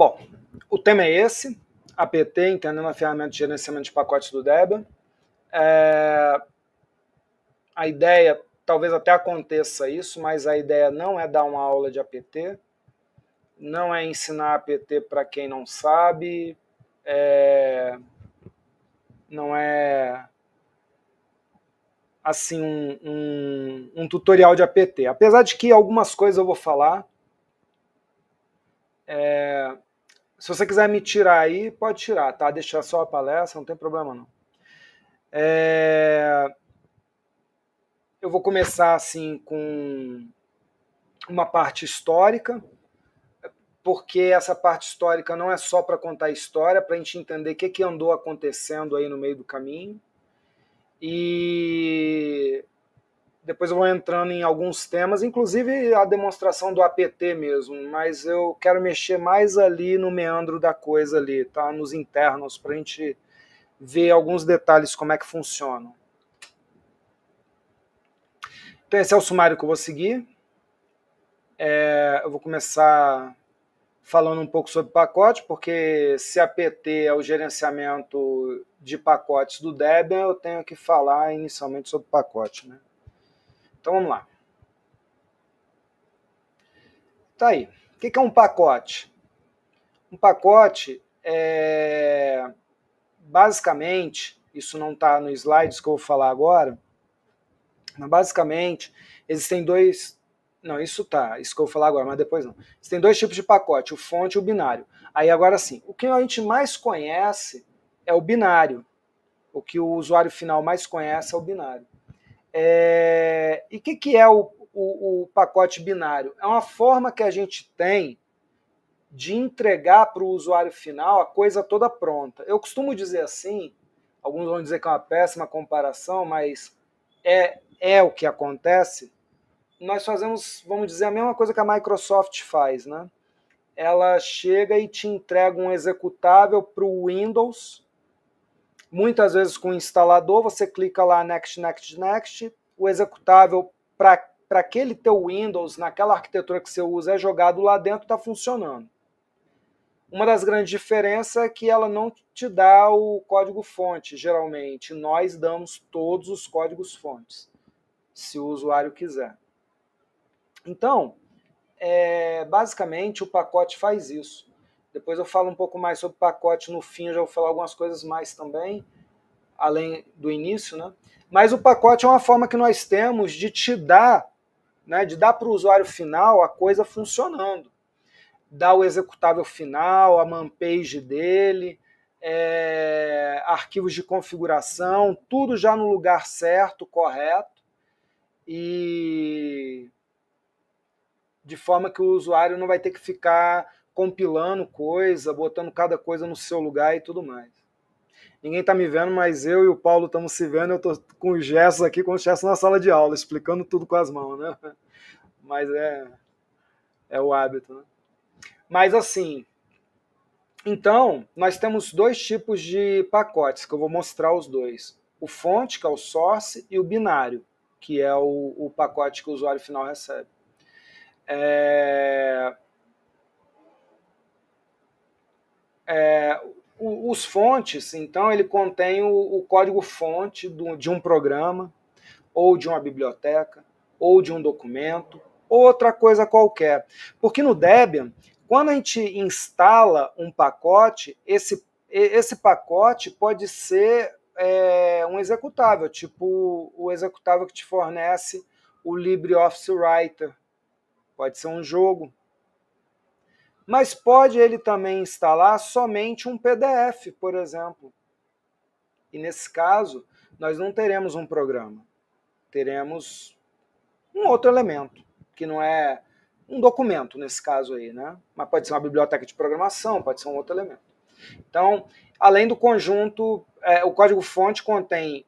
Bom, o tema é esse, apt, entendendo a é ferramenta de gerenciamento de pacotes do Debian. É, a ideia, talvez até aconteça isso, mas a ideia não é dar uma aula de APT, não é ensinar APT para quem não sabe, é, não é assim um, um, um, tutorial de APT. Apesar de que algumas coisas eu vou falar, é, se você quiser me tirar aí, pode tirar, tá? Deixar só a palestra, não tem problema não. É... Eu vou começar assim com uma parte histórica, porque essa parte histórica não é só para contar a história, para a gente entender o que, que andou acontecendo aí no meio do caminho. E depois eu vou entrando em alguns temas, inclusive a demonstração do APT mesmo, mas eu quero mexer mais ali no meandro da coisa ali, tá? Nos internos, para a gente ver alguns detalhes como é que funcionam. Então esse é o sumário que eu vou seguir. É, eu vou começar falando um pouco sobre pacote, porque se apt é o gerenciamento de pacotes do Debian, eu tenho que falar inicialmente sobre pacote, né? Então vamos lá. Tá aí. O que é um pacote? Um pacote é basicamente, isso não está no slides que eu vou falar agora, mas basicamente existem dois. Não, isso tá, isso que eu vou falar agora, mas depois não. Existem dois tipos de pacote, o fonte e o binário. Aí agora sim, o que a gente mais conhece é o binário. O que o usuário final mais conhece é o binário. É... E o que, que é o, o, o pacote binário? É uma forma que a gente tem de entregar para o usuário final a coisa toda pronta. Eu costumo dizer assim, alguns vão dizer que é uma péssima comparação, mas é, é o que acontece. Nós fazemos, vamos dizer, a mesma coisa que a Microsoft faz, né? Ela chega e te entrega um executável para o Windows Muitas vezes com o instalador, você clica lá Next, Next, Next, o executável para aquele teu Windows, naquela arquitetura que você usa, é jogado lá dentro, está funcionando. Uma das grandes diferenças é que ela não te dá o código-fonte, geralmente. Nós damos todos os códigos-fontes, se o usuário quiser. Então, é, basicamente, o pacote faz isso. Depois eu falo um pouco mais sobre pacote no fim, eu já vou falar algumas coisas mais também, além do início, né? Mas o pacote é uma forma que nós temos de te dar, né, de dar para o usuário final a coisa funcionando. Dar o executável final, a page dele, é, arquivos de configuração, tudo já no lugar certo, correto, e de forma que o usuário não vai ter que ficar compilando coisa, botando cada coisa no seu lugar e tudo mais. Ninguém tá me vendo, mas eu e o Paulo estamos se vendo. Eu tô com os gestos aqui, com os gestos na sala de aula, explicando tudo com as mãos, né? Mas é, é o hábito, né? Mas assim, então, nós temos dois tipos de pacotes, que eu vou mostrar os dois. O fonte, que é o source, e o binário, que é o, o pacote que o usuário final recebe. É... é, os fontes, então, ele contém o, o código-fonte de um programa, ou de uma biblioteca, ou de um documento, ou outra coisa qualquer. Porque no Debian, quando a gente instala um pacote, esse, esse pacote pode ser é, um executável, tipo o executável que te fornece o LibreOffice Writer. Pode ser um jogo, mas pode ele também instalar somente um PDF, por exemplo. E nesse caso, nós não teremos um programa, teremos um outro elemento, que não é um documento nesse caso aí, né? Mas pode ser uma biblioteca de programação, pode ser um outro elemento. Então, além do conjunto, é, o código-fonte contém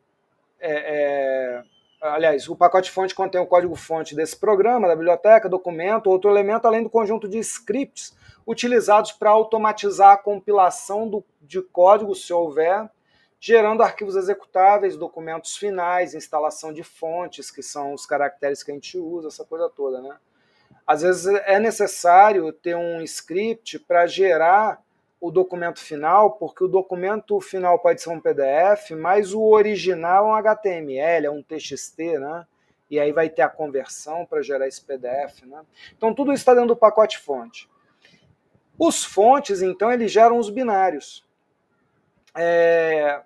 é, é, Aliás, o pacote-fonte contém o código-fonte desse programa, da biblioteca, documento, outro elemento, além do conjunto de scripts utilizados para automatizar a compilação do, de código, se houver, gerando arquivos executáveis, documentos finais, instalação de fontes, que são os caracteres que a gente usa, essa coisa toda, né? Às vezes é necessário ter um script para gerar o documento final, porque o documento final pode ser um PDF, mas o original é um HTML, é um TXT, né? E aí vai ter a conversão para gerar esse PDF, né? Então tudo isso está dentro do pacote fonte. Os fontes, então, eles geram os binários. É,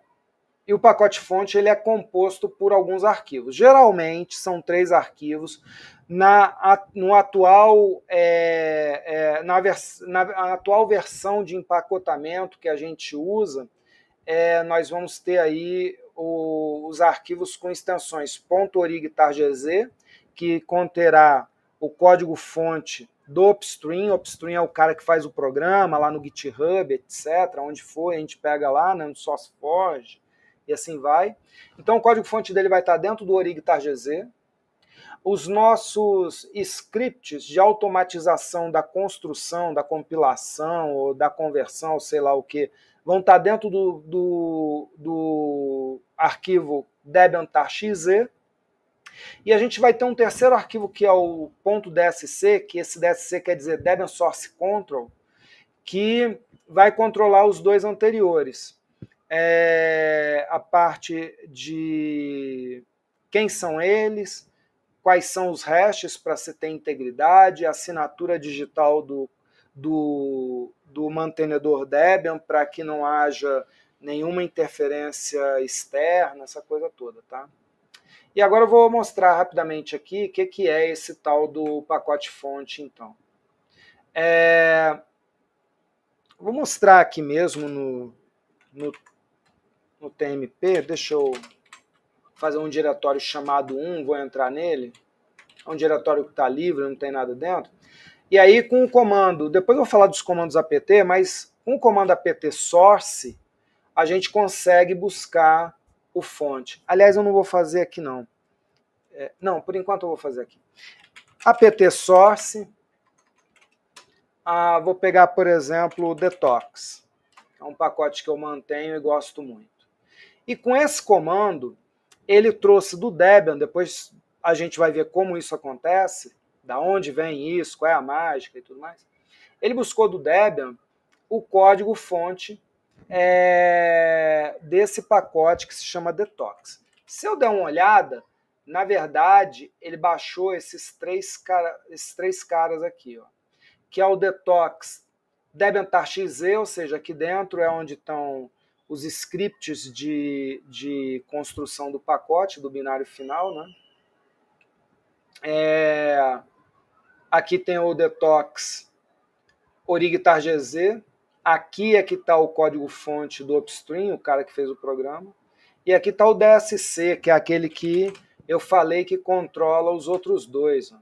e o pacote fonte ele é composto por alguns arquivos. Geralmente são três arquivos. Na, no atual, é, é, na, vers, na atual versão de empacotamento que a gente usa, é, nós vamos ter aí o, os arquivos com extensões .origtargz, que conterá o código-fonte do upstream. O upstream é o cara que faz o programa lá no GitHub, etc., onde for, a gente pega lá né, no SourceForge e assim vai. Então o código-fonte dele vai estar dentro do Orig tar.gz Os nossos scripts de automatização da construção, da compilação ou da conversão, ou sei lá o que, vão estar dentro do, do, do arquivo debiantar.exe. E a gente vai ter um terceiro arquivo que é o .dsc, que esse dsc quer dizer Debian Source Control, que vai controlar os dois anteriores é, a parte de quem são eles, quais são os restos para se ter integridade, assinatura digital do, do, do mantenedor Debian para que não haja nenhuma interferência externa, essa coisa toda, tá? E agora eu vou mostrar rapidamente aqui o que, que é esse tal do pacote fonte, então. É... Vou mostrar aqui mesmo no, no no TMP, deixa eu fazer um diretório chamado 1, vou entrar nele. É um diretório que está livre, não tem nada dentro. E aí, com o comando, depois eu vou falar dos comandos apt, mas com o comando apt source, a gente consegue buscar o fonte. Aliás, eu não vou fazer aqui, não. É, não, por enquanto eu vou fazer aqui. apt source. Ah, vou pegar, por exemplo, o detox. É um pacote que eu mantenho e gosto muito. E com esse comando, ele trouxe do Debian, depois a gente vai ver como isso acontece, da onde vem isso, qual é a mágica e tudo mais. Ele buscou do Debian o código fonte é, desse pacote que se chama Detox. Se eu der uma olhada, na verdade, ele baixou esses três, cara, esses três caras aqui, ó, que é o Detox Debian tar XZ, ou seja, aqui dentro é onde estão os scripts de, de construção do pacote, do binário final. Né? É, aqui tem o detox orig GZ. Aqui é que está o código-fonte do Upstream, o cara que fez o programa. E aqui está o DSC, que é aquele que eu falei que controla os outros dois.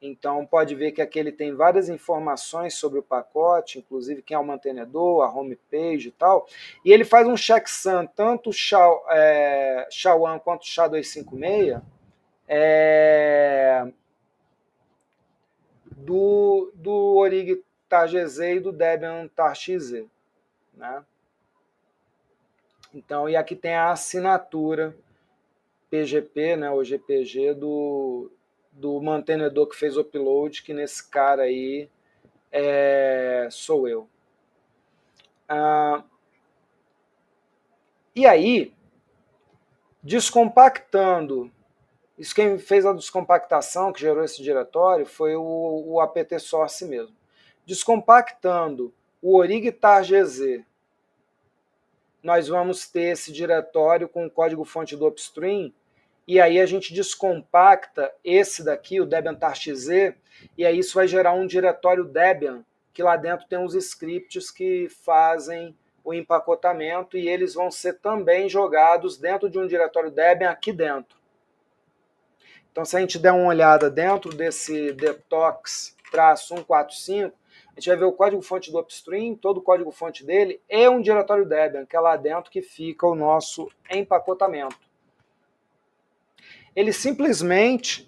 Então, pode ver que aqui ele tem várias informações sobre o pacote, inclusive quem é o mantenedor, a homepage e tal. E ele faz um checksum, tanto o é, SHA-1 quanto o SHA-256, é, do, do Orig tar.gz e do Debian tar.gz, Né? Então, e aqui tem a assinatura PGP, né, o GPG do, do mantenedor que fez o upload, que nesse cara aí é, sou eu. Ah, e aí, descompactando, isso quem fez a descompactação, que gerou esse diretório, foi o, o apt source mesmo. Descompactando o origitar nós vamos ter esse diretório com o código fonte do upstream e aí a gente descompacta esse daqui, o Debian TarXZ, e aí isso vai gerar um diretório Debian, que lá dentro tem uns scripts que fazem o empacotamento e eles vão ser também jogados dentro de um diretório Debian aqui dentro. Então, se a gente der uma olhada dentro desse detox-145, a gente vai ver o código-fonte do upstream, todo o código-fonte dele, e um diretório Debian, que é lá dentro que fica o nosso empacotamento. Ele simplesmente,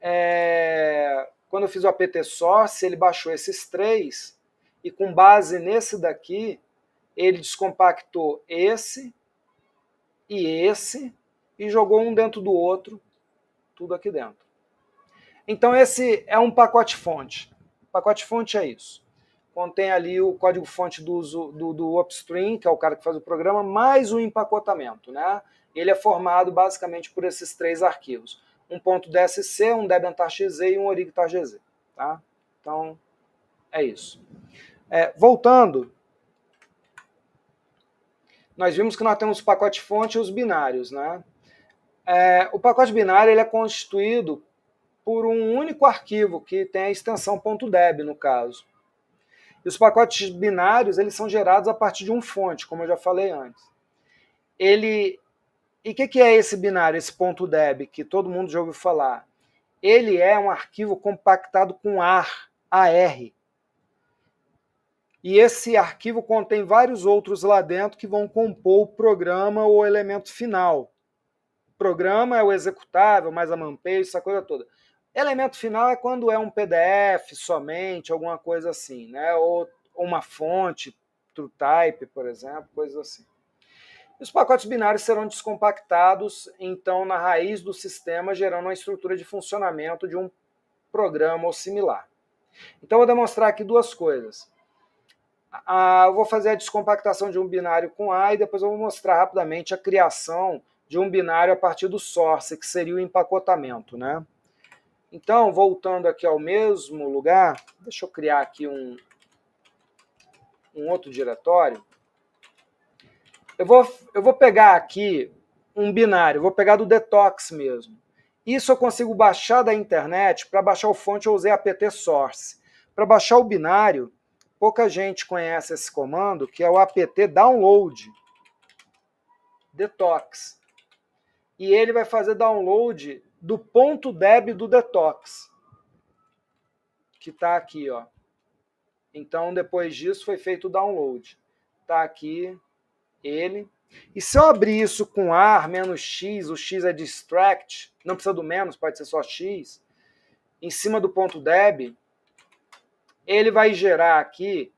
é, quando eu fiz o APT Source, ele baixou esses três e com base nesse daqui, ele descompactou esse e esse e jogou um dentro do outro, tudo aqui dentro. Então esse é um pacote fonte. pacote fonte é isso. Contém ali o código fonte do, do, do upstream, que é o cara que faz o programa, mais o empacotamento, né? Ele é formado basicamente por esses três arquivos: um ponto .dsc, um debian.exe e um orig.exe. Tá? Então, é isso. É, voltando, nós vimos que nós temos o pacote fonte e os binários. Né? É, o pacote binário ele é constituído por um único arquivo, que tem a extensão .deb, no caso. E os pacotes binários eles são gerados a partir de um fonte, como eu já falei antes. Ele e o que, que, é esse binário, esse ponto .deb, que todo mundo já ouviu falar? Ele é um arquivo compactado com AR, AR. E esse arquivo contém vários outros lá dentro que vão compor o programa ou o elemento final. O programa é o executável, mais a manpage, essa coisa toda. Elemento final é quando é um PDF somente, alguma coisa assim, né? Ou uma fonte, TrueType, por exemplo, coisas assim. Os pacotes binários serão descompactados, então, na raiz do sistema, gerando uma estrutura de funcionamento de um programa ou similar. Então, vou demonstrar aqui duas coisas. Ah, eu vou fazer a descompactação de um binário com A e depois eu vou mostrar rapidamente a criação de um binário a partir do source, que seria o empacotamento, né? Então, voltando aqui ao mesmo lugar, deixa eu criar aqui um, um outro diretório. Eu vou, eu vou pegar aqui um binário, vou pegar do Detox mesmo. Isso eu consigo baixar da internet. Para baixar o fonte, eu usei apt source. Para baixar o binário, pouca gente conhece esse comando, que é o apt download detox. E ele vai fazer download do ponto deb do detox, que está aqui, ó. Então, depois disso, foi feito o download. Está aqui ele. E se eu abrir isso com ar menos x, o x é distract, não precisa do menos, pode ser só x, em cima do ponto deb, ele vai gerar aqui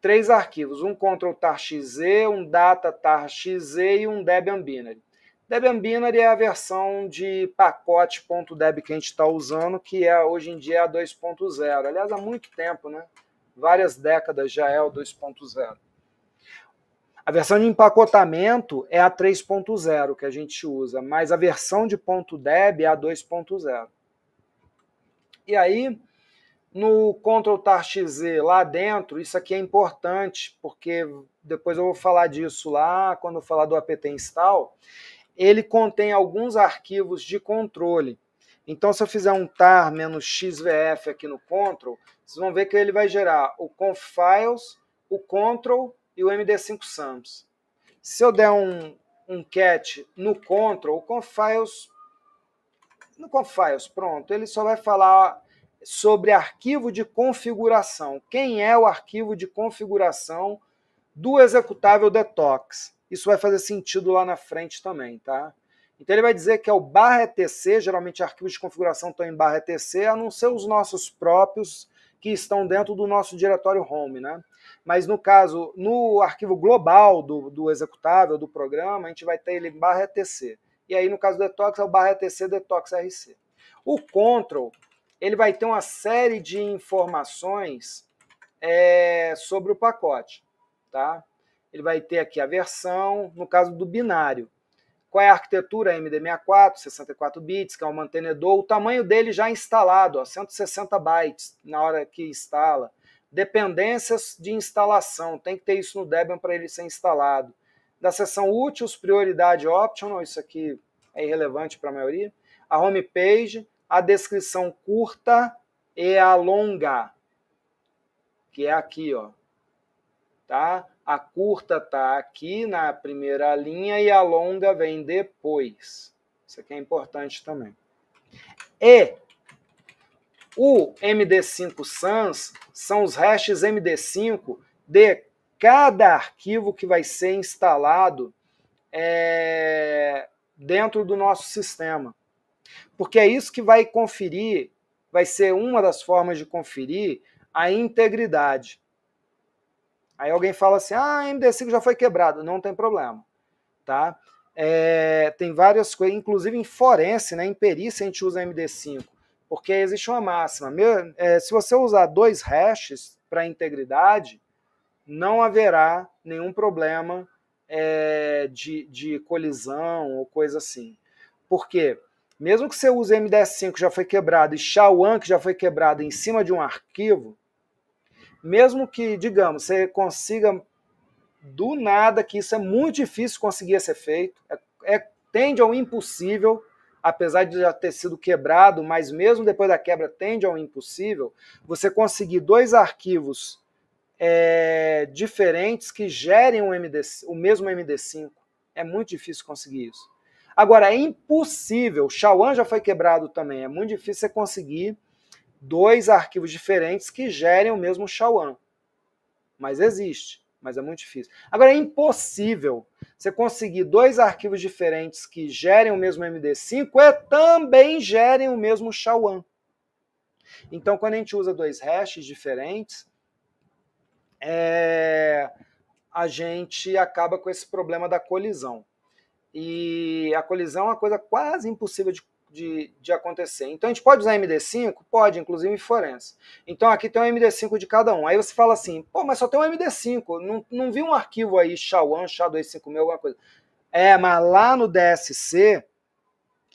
três arquivos, um control tar .xz, um data tar .xz e um debian binary. Debian binary é a versão de pacote.deb que a gente está usando, que é hoje em dia é a 2.0. Aliás, há muito tempo, né? Várias décadas já é o 2.0. A versão de empacotamento é a 3.0 que a gente usa, mas a versão de ponto .deb é a 2.0. E aí, no Ctrl Tart Z lá dentro, isso aqui é importante, porque depois eu vou falar disso lá, quando eu falar do apt install, ele contém alguns arquivos de controle. Então, se eu fizer um tar -xvf aqui no Ctrl, vocês vão ver que ele vai gerar o conf files, o control e o MD5 Samps. Se eu der um, um cat no control, o confiles, no confiles, pronto, ele só vai falar sobre arquivo de configuração. Quem é o arquivo de configuração do executável detox? Isso vai fazer sentido lá na frente também, tá? Então ele vai dizer que é o barra etc, geralmente arquivos de configuração estão em barra etc, a não ser os nossos próprios que estão dentro do nosso diretório home, né? Mas no caso, no arquivo global do, do executável, do programa, a gente vai ter ele barra etc. E aí, no caso do detox, é o barra etc detox rc. O control, ele vai ter uma série de informações é, sobre o pacote, tá? Ele vai ter aqui a versão, no caso do binário. Qual é a arquitetura MD64, 64 bits, que é o mantenedor, o tamanho dele já instalado, ó, 160 bytes na hora que instala. Dependências de instalação, tem que ter isso no Debian para ele ser instalado. Da seção úteis, prioridade optional, isso aqui é irrelevante para a maioria. A homepage, a descrição curta e a longa, que é aqui, ó. Tá? A curta tá aqui na primeira linha e a longa vem depois. Isso aqui é importante também. E o MD5 sans são os hashes MD5 de cada arquivo que vai ser instalado é, dentro do nosso sistema. Porque é isso que vai conferir, vai ser uma das formas de conferir a integridade. Aí alguém fala assim: ah, MD5 já foi quebrado, Não tem problema. Tá? É, tem várias coisas, inclusive em forense, né, em perícia, a gente usa MD5. Porque existe uma máxima. É, se você usar dois hashes para integridade, não haverá nenhum problema é, de, de, colisão ou coisa assim. Porque mesmo que você use MD5 que já foi quebrado e SHA-1 que já foi quebrado em cima de um arquivo, mesmo que, digamos, você consiga do nada, que isso é muito difícil conseguir ser feito, é, é, tende ao impossível, apesar de já ter sido quebrado, mas mesmo depois da quebra tende ao impossível, você conseguir dois arquivos é, diferentes que gerem um MD, o mesmo MD5. É muito difícil conseguir isso. Agora, é impossível, Shawan já foi quebrado também, é muito difícil você conseguir dois arquivos diferentes que gerem o mesmo Shawan. Mas existe mas é muito difícil. Agora, é impossível você conseguir dois arquivos diferentes que gerem o mesmo MD5 e também gerem o mesmo SHA-1. Então, quando a gente usa dois hashes diferentes, é... a gente acaba com esse problema da colisão. E a colisão é uma coisa quase impossível de de, de acontecer. Então a gente pode usar MD5? Pode, inclusive em forense. Então aqui tem um MD5 de cada um. Aí você fala assim, pô, mas só tem um MD5, não, não vi um arquivo aí, SHA-1, SHA-256, alguma coisa. É, mas lá no DSC,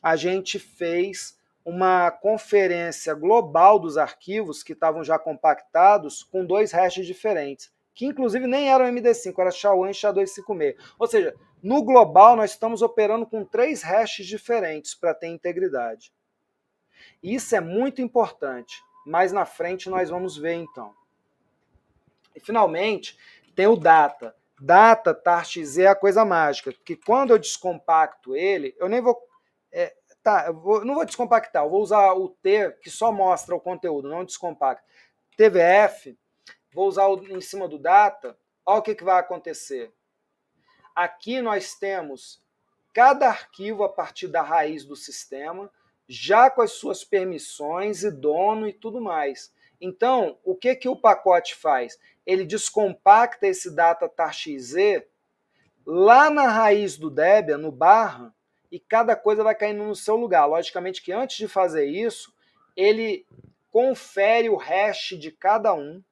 a gente fez uma conferência global dos arquivos que estavam já compactados com dois hashes diferentes, que inclusive nem eram MD5, era SHA-1 e SHA-256. Ou seja, no global, nós estamos operando com três hashes diferentes para ter integridade. Isso é muito importante. Mais na frente nós vamos ver então. E finalmente, tem o data. Data tartx é a coisa mágica, porque quando eu descompacto ele, eu nem vou. É, tá, eu vou, não vou descompactar, eu vou usar o T que só mostra o conteúdo, não descompacta. TVF, vou usar o, em cima do data, olha o que, que vai acontecer. Aqui nós temos cada arquivo a partir da raiz do sistema, já com as suas permissões e dono e tudo mais. Então, o que, que o pacote faz? Ele descompacta esse datatar.exe lá na raiz do Debian, no barra, e cada coisa vai caindo no seu lugar. Logicamente que antes de fazer isso, ele confere o hash de cada um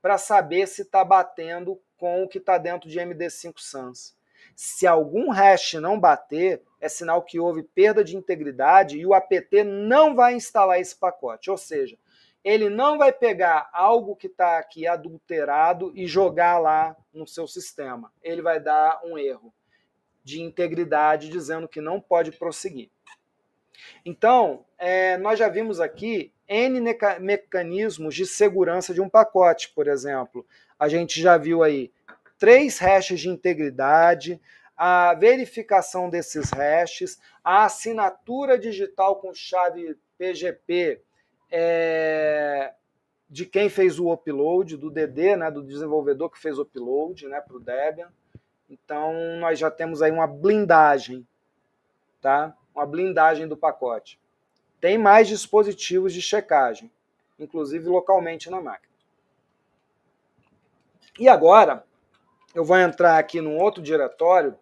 para saber se está batendo com o que está dentro de MD5 Sans. Se algum hash não bater, é sinal que houve perda de integridade e o APT não vai instalar esse pacote. Ou seja, ele não vai pegar algo que está aqui adulterado e jogar lá no seu sistema. Ele vai dar um erro de integridade dizendo que não pode prosseguir. Então, é, nós já vimos aqui N mecanismos de segurança de um pacote, por exemplo. A gente já viu aí três hashes de integridade, a verificação desses hashes, a assinatura digital com chave PGP é, de quem fez o upload, do DD, né, do desenvolvedor que fez o upload né, para o Debian. Então, nós já temos aí uma blindagem, tá? Uma blindagem do pacote. Tem mais dispositivos de checagem, inclusive localmente na máquina. E agora, eu vou entrar aqui num outro diretório,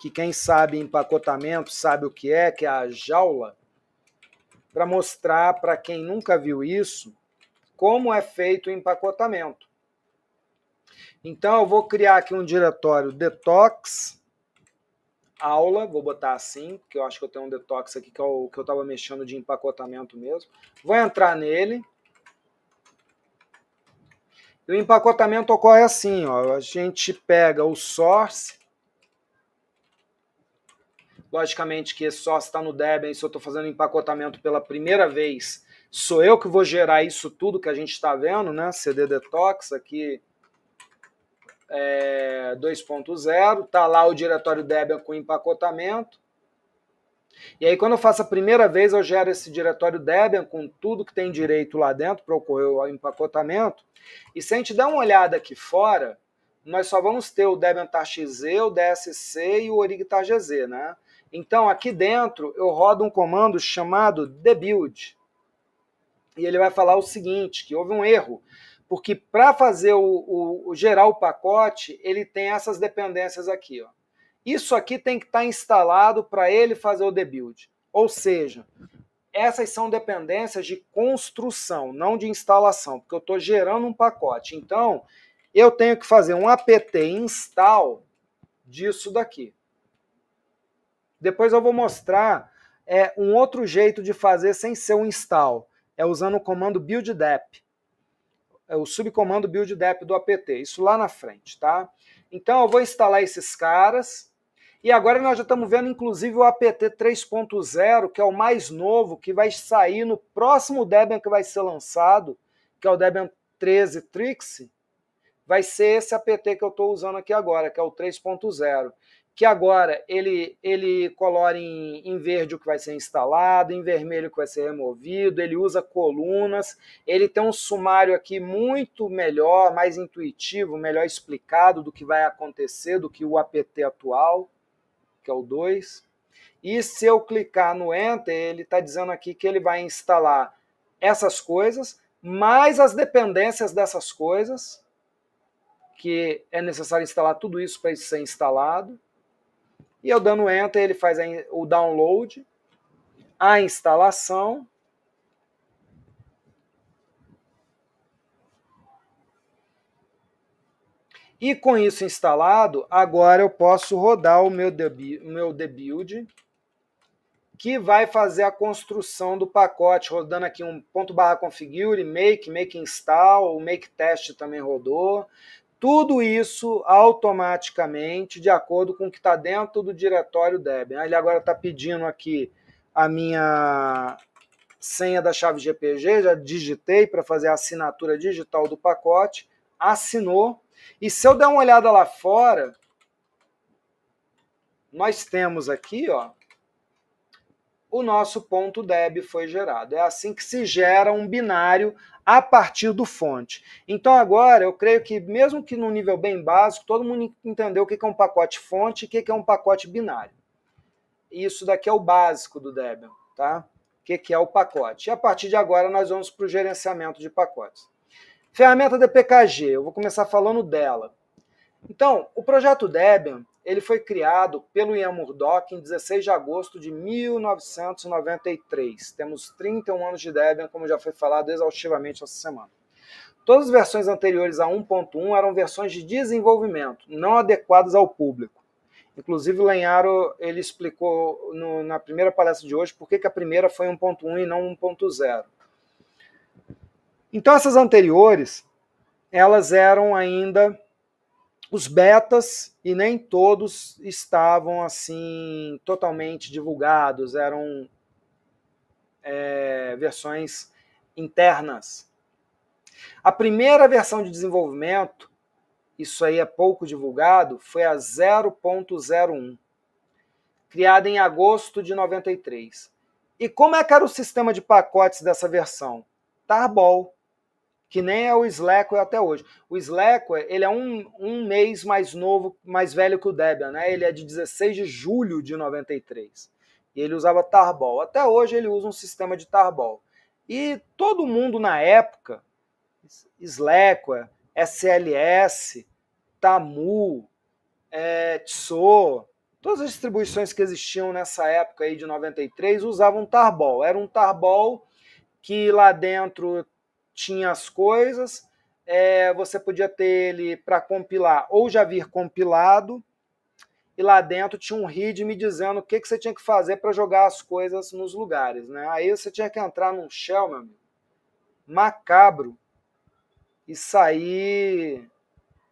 que quem sabe empacotamento sabe o que é, que é a jaula, para mostrar para quem nunca viu isso como é feito o empacotamento. Então eu vou criar aqui um diretório detox aula, vou botar assim, porque eu acho que eu tenho um detox aqui que é eu estava mexendo de empacotamento mesmo. Vou entrar nele, e o empacotamento ocorre assim, ó, a gente pega o source, logicamente que esse source está no Debian, se eu estou fazendo empacotamento pela primeira vez, sou eu que vou gerar isso tudo que a gente está vendo, né? CD Detox aqui é, 2.0, tá lá o diretório Debian com empacotamento, e aí, quando eu faço a primeira vez, eu gero esse diretório Debian com tudo que tem direito lá dentro para ocorrer o empacotamento. E se a gente der uma olhada aqui fora, nós só vamos ter o Debian XZ, o DSC e o Orig tar.gz, né? Então, aqui dentro, eu rodo um comando chamado debuild. E ele vai falar o seguinte, que houve um erro porque para fazer o, o, o, gerar o pacote, ele tem essas dependências aqui. Ó. Isso aqui tem que estar tá instalado para ele fazer o debuild. Ou seja, essas são dependências de construção, não de instalação, porque eu estou gerando um pacote. Então, eu tenho que fazer um apt install disso daqui. Depois eu vou mostrar é, um outro jeito de fazer sem ser um install, é usando o comando builddep, é o subcomando builddep do apt, isso lá na frente, tá? Então eu vou instalar esses caras, e agora nós já estamos vendo, inclusive, o APT 3.0, que é o mais novo, que vai sair no próximo Debian que vai ser lançado, que é o Debian 13 Trixie, vai ser esse APT que eu estou usando aqui agora, que é o 3.0, que agora ele, ele colora em, em verde o que vai ser instalado, em vermelho o que vai ser removido, ele usa colunas, ele tem um sumário aqui muito melhor, mais intuitivo, melhor explicado do que vai acontecer do que o APT atual que é o 2. E se eu clicar no Enter, ele está dizendo aqui que ele vai instalar essas coisas, mais as dependências dessas coisas, que é necessário instalar tudo isso para isso ser instalado. E eu dando Enter, ele faz o download, a instalação E com isso instalado, agora eu posso rodar o meu The, meu debuild, que vai fazer a construção do pacote, rodando aqui um ponto barra configure, make, make install, o make test também rodou. Tudo isso automaticamente de acordo com o que está dentro do diretório Debian. Ele agora está pedindo aqui a minha senha da chave GPG, já digitei para fazer a assinatura digital do pacote, assinou, e se eu der uma olhada lá fora, nós temos aqui, ó, o nosso ponto deb foi gerado. É assim que se gera um binário a partir do fonte. Então agora eu creio que mesmo que no nível bem básico, todo mundo entendeu o que é um pacote fonte e o que é um pacote binário. Isso daqui é o básico do Debian, tá? O que é o pacote. E a partir de agora nós vamos para o gerenciamento de pacotes. Ferramenta DPKG, eu vou começar falando dela. Então, o projeto Debian, ele foi criado pelo Ian Murdoch em 16 de agosto de 1993. Temos 31 anos de Debian, como já foi falado exaustivamente essa semana. Todas as versões anteriores a 1.1 eram versões de desenvolvimento, não adequadas ao público. Inclusive, o Lenharo ele explicou no, na primeira palestra de hoje por que, que a primeira foi 1.1 e não 1.0. Então essas anteriores, elas eram ainda os betas e nem todos estavam assim totalmente divulgados, eram é, versões internas. A primeira versão de desenvolvimento, isso aí é pouco divulgado, foi a 0.01, criada em agosto de 93. E como é que era o sistema de pacotes dessa versão? Tarbol que nem é o Sleco até hoje. O Sleco, ele é um, um mês mais novo, mais velho que o Debian, né? Ele é de 16 de julho de 93. E ele usava Tarball. Até hoje ele usa um sistema de Tarball. E todo mundo na época, Sleco, SLS, Tamu, é, Tso, todas as distribuições que existiam nessa época aí de 93 usavam Tarball. Era um Tarball que lá dentro tinha as coisas, é, você podia ter ele para compilar ou já vir compilado, e lá dentro tinha um readme me dizendo o que, que você tinha que fazer para jogar as coisas nos lugares. Né? Aí você tinha que entrar num shell, meu amigo, macabro, e sair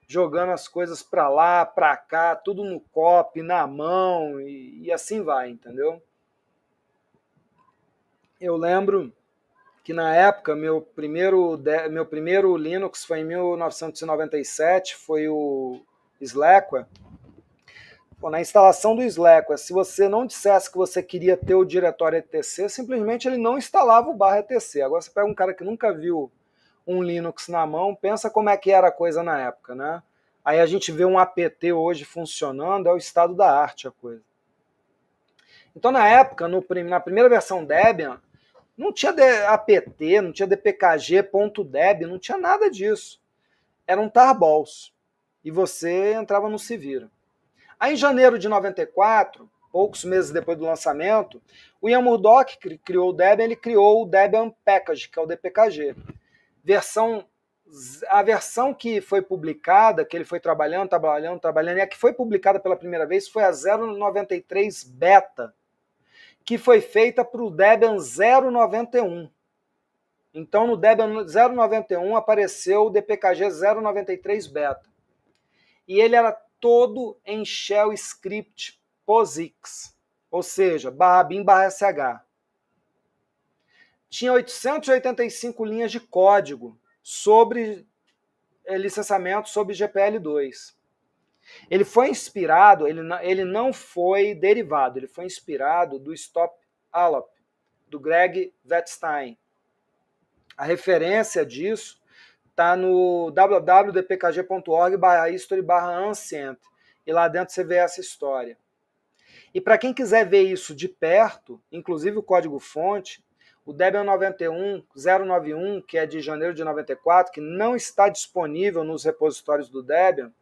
jogando as coisas para lá, para cá, tudo no copo, na mão, e, e assim vai, entendeu? Eu lembro que na época meu primeiro meu primeiro Linux foi em 1997, foi o Slackware. na instalação do Slackware, se você não dissesse que você queria ter o diretório etc, simplesmente ele não instalava o barra etc. Agora você pega um cara que nunca viu um Linux na mão, pensa como é que era a coisa na época, né? Aí a gente vê um apt hoje funcionando, é o estado da arte a coisa. Então, na época, no, na primeira versão Debian, não tinha APT, não tinha DPKG, ponto .deb, não tinha nada disso. Era um tarbols. E você entrava no Se Vira. Aí em janeiro de 94, poucos meses depois do lançamento, o Ian Murdoch, criou o Debian, ele criou o Debian Package, que é o DPKG. Versão a versão que foi publicada, que ele foi trabalhando, trabalhando, trabalhando, e a que foi publicada pela primeira vez foi a 093 Beta, que foi feita para o Debian 091. Então, no Debian 091 apareceu o DPKG 093 beta. E ele era todo em shell script POSIX, ou seja, barra bin barra sh. Tinha 885 linhas de código sobre licenciamento sobre GPL2. Ele foi inspirado, ele não, ele não foi derivado, ele foi inspirado do Stop Allop, do Greg Wettstein. A referência disso está no www.dpkg.org barra history barra ancient. E lá dentro você vê essa história. E para quem quiser ver isso de perto, inclusive o código-fonte, o Debian 91 091, que é de janeiro de 94, que não está disponível nos repositórios do Debian,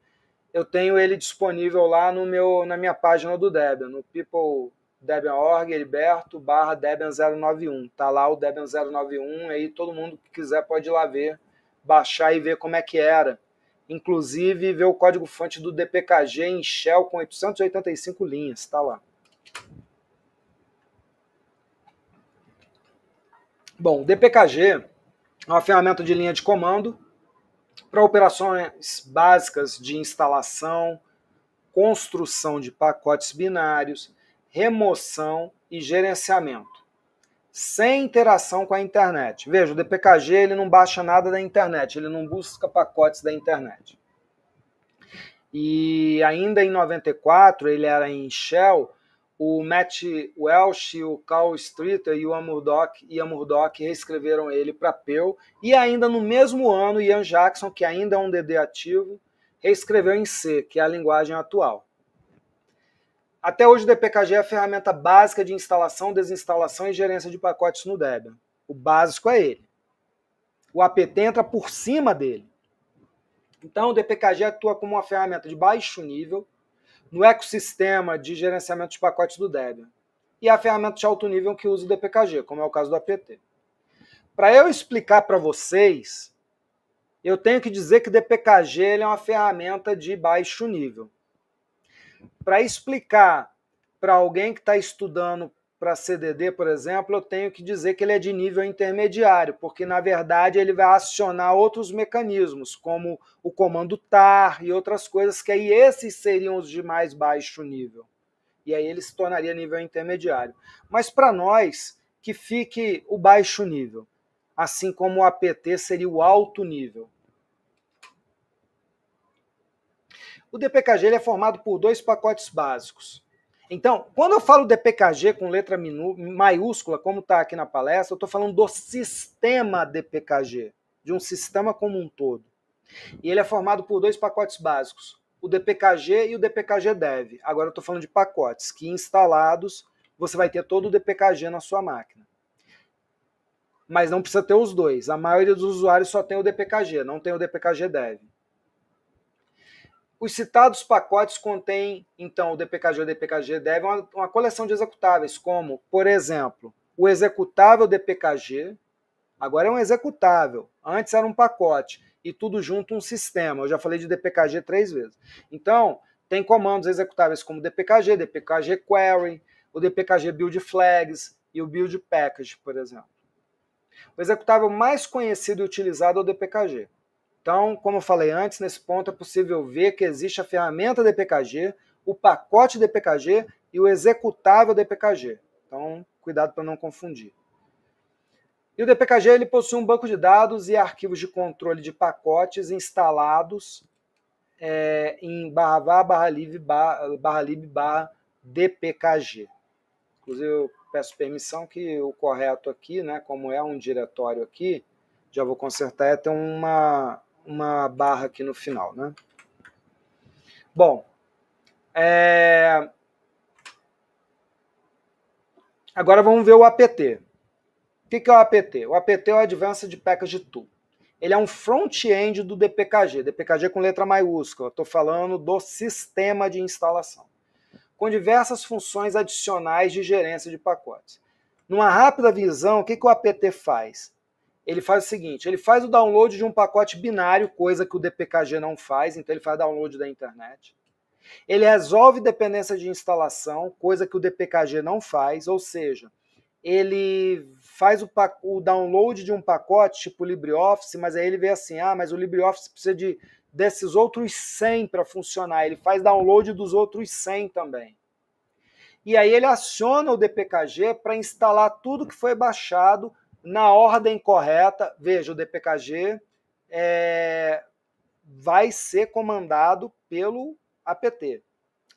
eu tenho ele disponível lá no meu, na minha página do Debian, no people.debian.org, Heriberto, barra debian091. Tá lá o debian091, aí todo mundo que quiser pode ir lá ver, baixar e ver como é que era. Inclusive ver o código-fonte do DPKG em shell com 885 linhas, tá lá. Bom, DPKG é uma ferramenta de linha de comando para operações básicas de instalação, construção de pacotes binários, remoção e gerenciamento, sem interação com a internet. Veja, o DPKG ele não baixa nada da internet, ele não busca pacotes da internet. E ainda em 94, ele era em shell, o Matt Welsh, o Carl Streeter e o Amurdoc e Murdoch reescreveram ele para Peu. E ainda no mesmo ano, Ian Jackson, que ainda é um DD ativo, reescreveu em C, que é a linguagem atual. Até hoje, o DPKG é a ferramenta básica de instalação, desinstalação e gerência de pacotes no Debian. O básico é ele. O APT entra por cima dele. Então, o DPKG atua como uma ferramenta de baixo nível, no ecossistema de gerenciamento de pacotes do Debian e a ferramenta de alto nível que usa o DPKG, como é o caso do APT. Para eu explicar para vocês, eu tenho que dizer que o DPKG é uma ferramenta de baixo nível. Para explicar para alguém que está estudando para CDD, por exemplo, eu tenho que dizer que ele é de nível intermediário, porque na verdade ele vai acionar outros mecanismos, como o comando TAR e outras coisas, que aí esses seriam os de mais baixo nível. E aí ele se tornaria nível intermediário. Mas para nós, que fique o baixo nível, assim como o APT seria o alto nível. O DPKG é formado por dois pacotes básicos então, quando eu falo DPKG com letra minu, maiúscula, como está aqui na palestra, eu estou falando do sistema DPKG, de um sistema como um todo. E ele é formado por dois pacotes básicos, o DPKG e o DPKG Dev. Agora eu estou falando de pacotes que instalados você vai ter todo o DPKG na sua máquina. Mas não precisa ter os dois. A maioria dos usuários só tem o DPKG, não tem o DPKG Dev. Os citados pacotes contêm, então, o DPKG e o DPKG devem uma, uma coleção de executáveis, como, por exemplo, o executável DPKG, agora é um executável, antes era um pacote, e tudo junto um sistema. Eu já falei de DPKG três vezes. Então, tem comandos executáveis como DPKG, DPKG Query, o DPKG Build Flags e o Build Package, por exemplo. O executável mais conhecido e utilizado é o DPKG. Então, como eu falei antes, nesse ponto é possível ver que existe a ferramenta DPKG, o pacote DPKG e o executável DPKG. Então, cuidado para não confundir. E o DPKG ele possui um banco de dados e arquivos de controle de pacotes instalados é, em barra var, barra lib, barra, barra lib, barra dpkg. Inclusive, eu peço permissão que o correto aqui, né, como é um diretório aqui, já vou consertar, é ter uma, uma barra aqui no final, né? Bom, é... agora vamos ver o APT. O que é o APT? O APT é o Advanced Package Tool. Ele é um front-end do DPKG, DPKG com letra maiúscula. Estou falando do sistema de instalação, com diversas funções adicionais de gerência de pacotes. Numa rápida visão, o que, que o APT faz? ele faz o seguinte: ele faz o download de um pacote binário, coisa que o DPKG não faz, então ele faz download da internet. Ele resolve dependência de instalação, coisa que o DPKG não faz, ou seja, ele faz o, o download de um pacote tipo LibreOffice, mas aí ele vê assim: ah, mas o LibreOffice precisa de, desses outros 100 para funcionar. Ele faz download dos outros 100 também. E aí ele aciona o DPKG para instalar tudo que foi baixado na ordem correta, veja, o DPKG é, vai ser comandado pelo APT,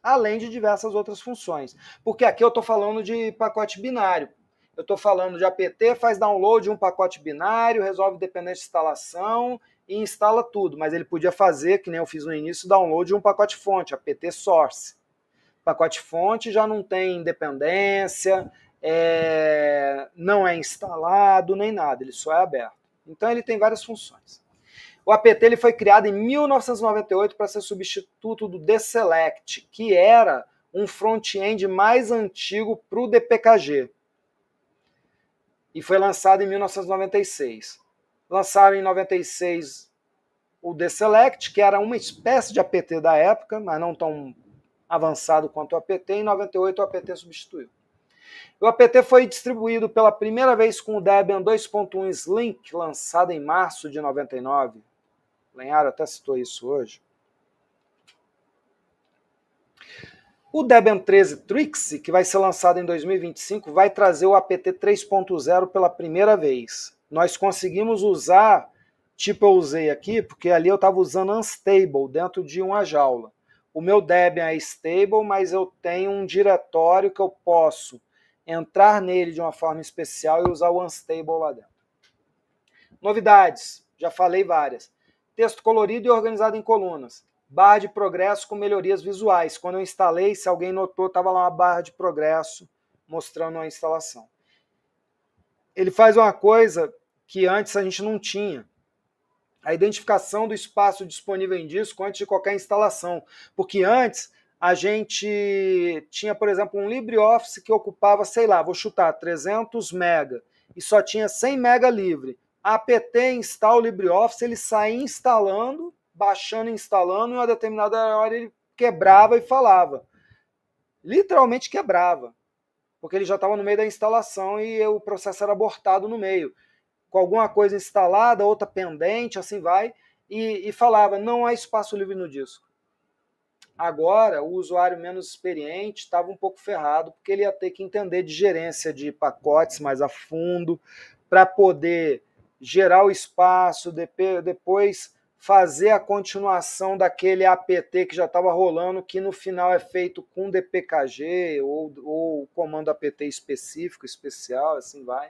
além de diversas outras funções. Porque aqui eu estou falando de pacote binário. Eu estou falando de APT, faz download de um pacote binário, resolve dependente de instalação e instala tudo. Mas ele podia fazer, que nem eu fiz no início, download de um pacote fonte, APT source. Pacote fonte já não tem independência, é, não é instalado nem nada, ele só é aberto. Então ele tem várias funções. O APT ele foi criado em 1998 para ser substituto do DSelect, que era um front-end mais antigo para o DPKG. E foi lançado em 1996. Lançaram em 96 o DSelect, que era uma espécie de APT da época, mas não tão avançado quanto o APT. Em 98 o APT substituiu. O APT foi distribuído pela primeira vez com o Debian 2.1 Slink, lançado em março de 99. Lenharo até citou isso hoje. O Debian 13 Trixie, que vai ser lançado em 2025, vai trazer o APT 3.0 pela primeira vez. Nós conseguimos usar, tipo eu usei aqui, porque ali eu estava usando Unstable dentro de uma jaula. O meu Debian é stable, mas eu tenho um diretório que eu posso entrar nele de uma forma especial e usar o Unstable lá dentro. Novidades, já falei várias. Texto colorido e organizado em colunas. Barra de progresso com melhorias visuais. Quando eu instalei, se alguém notou, estava lá uma barra de progresso mostrando a instalação. Ele faz uma coisa que antes a gente não tinha. A identificação do espaço disponível em disco antes de qualquer instalação. Porque antes a gente tinha, por exemplo, um LibreOffice que ocupava, sei lá, vou chutar, 300 mega e só tinha 100 mega livre. A APT instala o LibreOffice, ele saía instalando, baixando e instalando, e uma determinada hora ele quebrava e falava. Literalmente quebrava, porque ele já estava no meio da instalação e o processo era abortado no meio. Com alguma coisa instalada, outra pendente, assim vai, e, e falava, não há espaço livre no disco Agora, o usuário menos experiente estava um pouco ferrado, porque ele ia ter que entender de gerência de pacotes mais a fundo, para poder gerar o espaço, depois fazer a continuação daquele APT que já estava rolando, que no final é feito com DPKG ou, ou comando APT específico, especial, assim vai.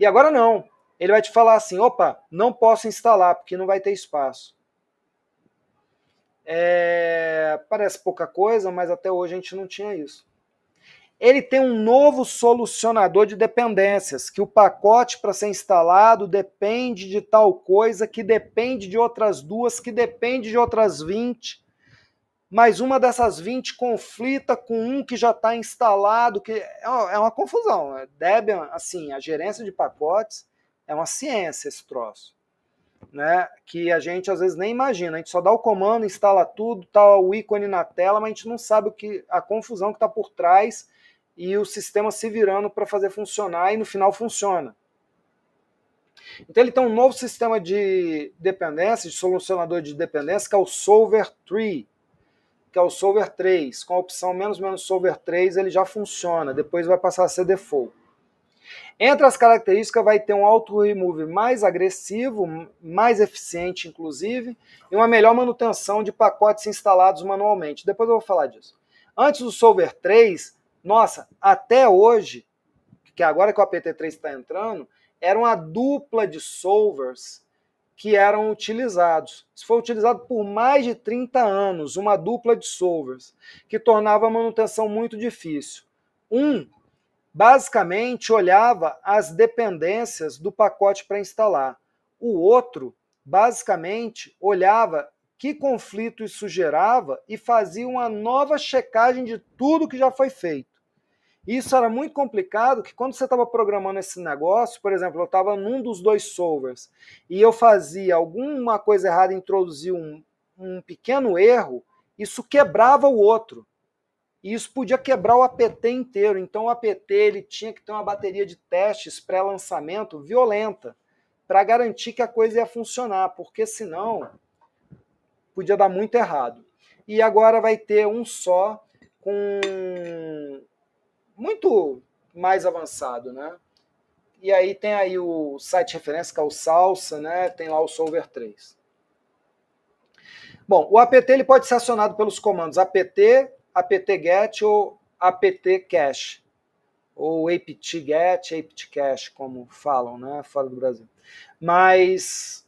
E agora não. Ele vai te falar assim: opa, não posso instalar, porque não vai ter espaço. É, parece pouca coisa, mas até hoje a gente não tinha isso. Ele tem um novo solucionador de dependências, que o pacote para ser instalado depende de tal coisa, que depende de outras duas, que depende de outras 20 mas uma dessas 20 conflita com um que já está instalado, que é uma é confusão. Debian, assim, a gerência de pacotes é uma ciência esse troço né, que a gente às vezes nem imagina. A gente só dá o comando, instala tudo, tá o ícone na tela, mas a gente não sabe o que a confusão que está por trás e o sistema se virando para fazer funcionar e no final funciona. Então ele tem um novo sistema de dependência, de solucionador de dependência, que é o Solver 3, que é o Solver 3. Com a opção menos menos Solver 3 ele já funciona, depois vai passar a ser default. Entre as características, vai ter um auto-remove mais agressivo, mais eficiente, inclusive, e uma melhor manutenção de pacotes instalados manualmente. Depois eu vou falar disso. Antes do Solver 3, nossa, até hoje, que agora que o APT3 está entrando, era uma dupla de solvers que eram utilizados. Isso foi utilizado por mais de 30 anos, uma dupla de solvers, que tornava a manutenção muito difícil. Um basicamente olhava as dependências do pacote para instalar. O outro, basicamente, olhava que conflito isso gerava e fazia uma nova checagem de tudo que já foi feito. Isso era muito complicado, que quando você estava programando esse negócio, por exemplo, eu estava num dos dois solvers e eu fazia alguma coisa errada, introduzia um, um pequeno erro, isso quebrava o outro. E isso podia quebrar o APT inteiro. Então o APT ele tinha que ter uma bateria de testes pré-lançamento violenta para garantir que a coisa ia funcionar, porque senão podia dar muito errado. E agora vai ter um só com muito mais avançado, né? E aí tem aí o site de referência que é o Salsa, né? Tem lá o Solver 3. Bom, o APT ele pode ser acionado pelos comandos apt apt-get ou apt-cache, ou apt-get, apt-cache, como falam, né, fora do Brasil. Mas,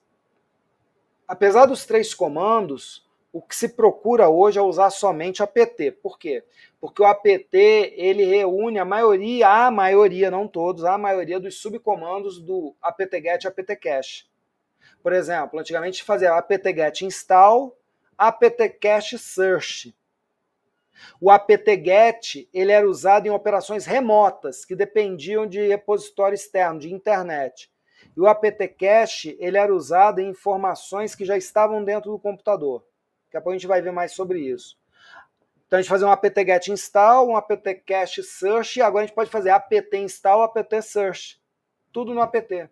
apesar dos três comandos, o que se procura hoje é usar somente apt. Por quê? Porque o apt ele reúne a maioria, a maioria, não todos, a maioria dos subcomandos do apt-get e apt-cache. Por exemplo, antigamente fazia apt-get install, apt-cache search. O apt-get ele era usado em operações remotas que dependiam de repositório externo, de internet. E o apt-cache ele era usado em informações que já estavam dentro do computador. Daqui a pouco a gente vai ver mais sobre isso. Então a gente fazia um apt-get install, um apt-cache search e agora a gente pode fazer apt install, apt search, tudo no apt.